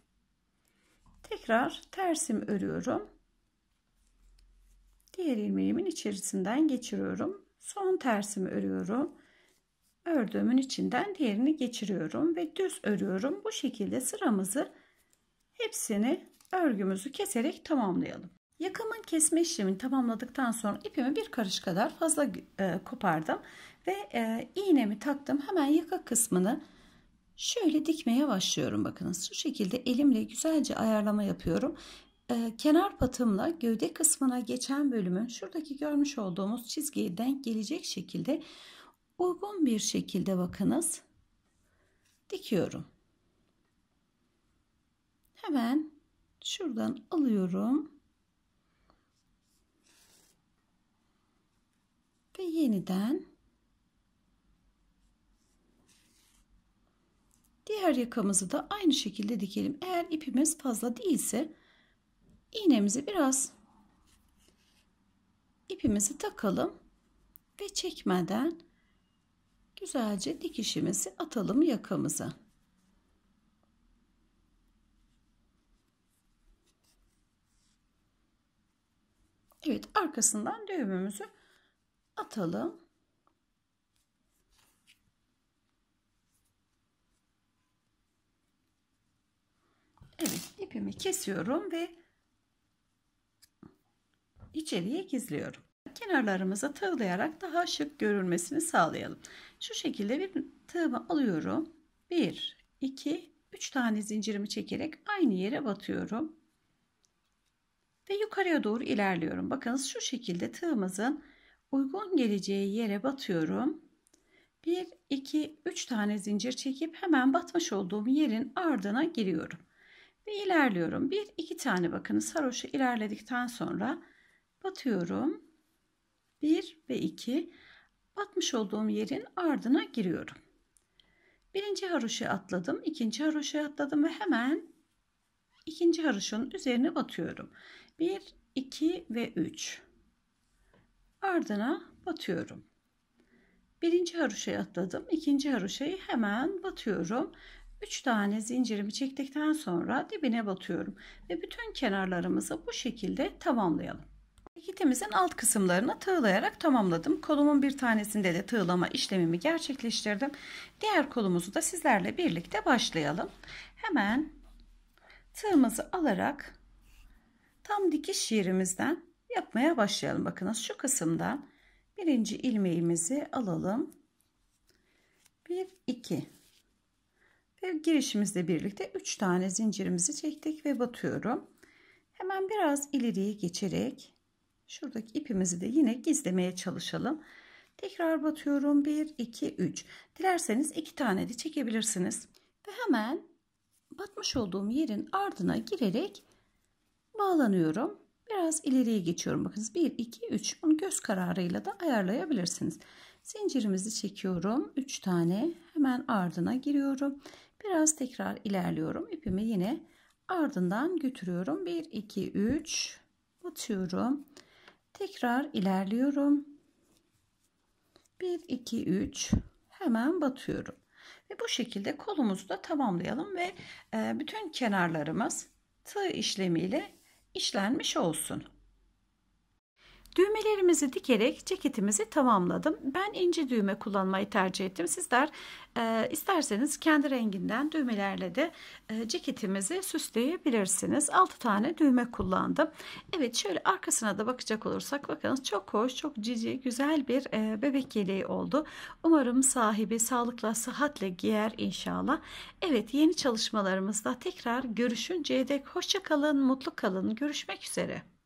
Tekrar tersimi örüyorum. Diğer ilmeğimin içerisinden geçiriyorum son tersimi örüyorum ördüğümün içinden diğerini geçiriyorum ve düz örüyorum bu şekilde sıramızı hepsini örgümüzü keserek tamamlayalım yakamın kesme işlemini tamamladıktan sonra ipimi bir karış kadar fazla e, kopardım ve e, iğnemi taktım hemen yaka kısmını şöyle dikmeye başlıyorum bakınız şu şekilde elimle güzelce ayarlama yapıyorum ee, kenar patımla gövde kısmına geçen bölümün şuradaki görmüş olduğumuz çizgiye denk gelecek şekilde uygun bir şekilde bakınız dikiyorum. Hemen şuradan alıyorum. Ve yeniden diğer yakamızı da aynı şekilde dikelim. Eğer ipimiz fazla değilse iğnemizi biraz ipimizi takalım ve çekmeden güzelce dikişimizi atalım yakamıza. Evet arkasından düğümümüzü atalım. Evet ipimi kesiyorum ve içeriye gizliyorum. Kenarlarımıza tığlayarak daha şık görünmesini sağlayalım. Şu şekilde bir tığımı alıyorum. 1, 2, 3 tane zincirimi çekerek aynı yere batıyorum. Ve yukarıya doğru ilerliyorum. Bakınız şu şekilde tığımızın uygun geleceği yere batıyorum. 1, 2, 3 tane zincir çekip hemen batmış olduğum yerin ardına giriyorum. Ve ilerliyorum. 1, 2 tane bakınız haroşa ilerledikten sonra batıyorum. 1 ve 2 batmış olduğum yerin ardına giriyorum. Birinci haroşa atladım, ikinci haroşa atladım ve hemen ikinci haroşanın üzerine batıyorum. 1, 2 ve 3. Ardına batıyorum. Birinci haroşaya atladım, ikinci haroşayı hemen batıyorum. 3 tane zincirimi çektikten sonra dibine batıyorum ve bütün kenarlarımızı bu şekilde tamamlayalım. Kitimizin alt kısımlarını tığlayarak tamamladım. Kolumun bir tanesinde de tığlama işlemimi gerçekleştirdim. Diğer kolumuzu da sizlerle birlikte başlayalım. Hemen tığımızı alarak tam dikiş yerimizden yapmaya başlayalım. Bakınız şu kısımdan birinci ilmeğimizi alalım. 1 2 ve girişimizle birlikte 3 tane zincirimizi çektik ve batıyorum. Hemen biraz ileriye geçerek Şuradaki ipimizi de yine gizlemeye çalışalım. Tekrar batıyorum. 1, 2, 3. Dilerseniz iki tane de çekebilirsiniz. Ve hemen batmış olduğum yerin ardına girerek bağlanıyorum. Biraz ileriye geçiyorum. Bakınız 1, 2, 3. Bunu göz kararıyla da ayarlayabilirsiniz. Zincirimizi çekiyorum. 3 tane hemen ardına giriyorum. Biraz tekrar ilerliyorum. İpimi yine ardından götürüyorum. 1, 2, 3 batıyorum. Tekrar ilerliyorum. 1, 2, 3 hemen batıyorum. Ve bu şekilde kolumuzu da tamamlayalım ve e, bütün kenarlarımız tığ işlemiyle işlenmiş olsun. Düğmelerimizi dikerek ceketimizi tamamladım. Ben ince düğme kullanmayı tercih ettim. Sizler e, isterseniz kendi renginden düğmelerle de e, ceketimizi süsleyebilirsiniz. 6 tane düğme kullandım. Evet şöyle arkasına da bakacak olursak bakınız çok hoş, çok cici, güzel bir e, bebek yeleği oldu. Umarım sahibi sağlıkla, sıhhatle giyer inşallah. Evet yeni çalışmalarımızda tekrar görüşünceye dek hoşça kalın, mutlu kalın. Görüşmek üzere.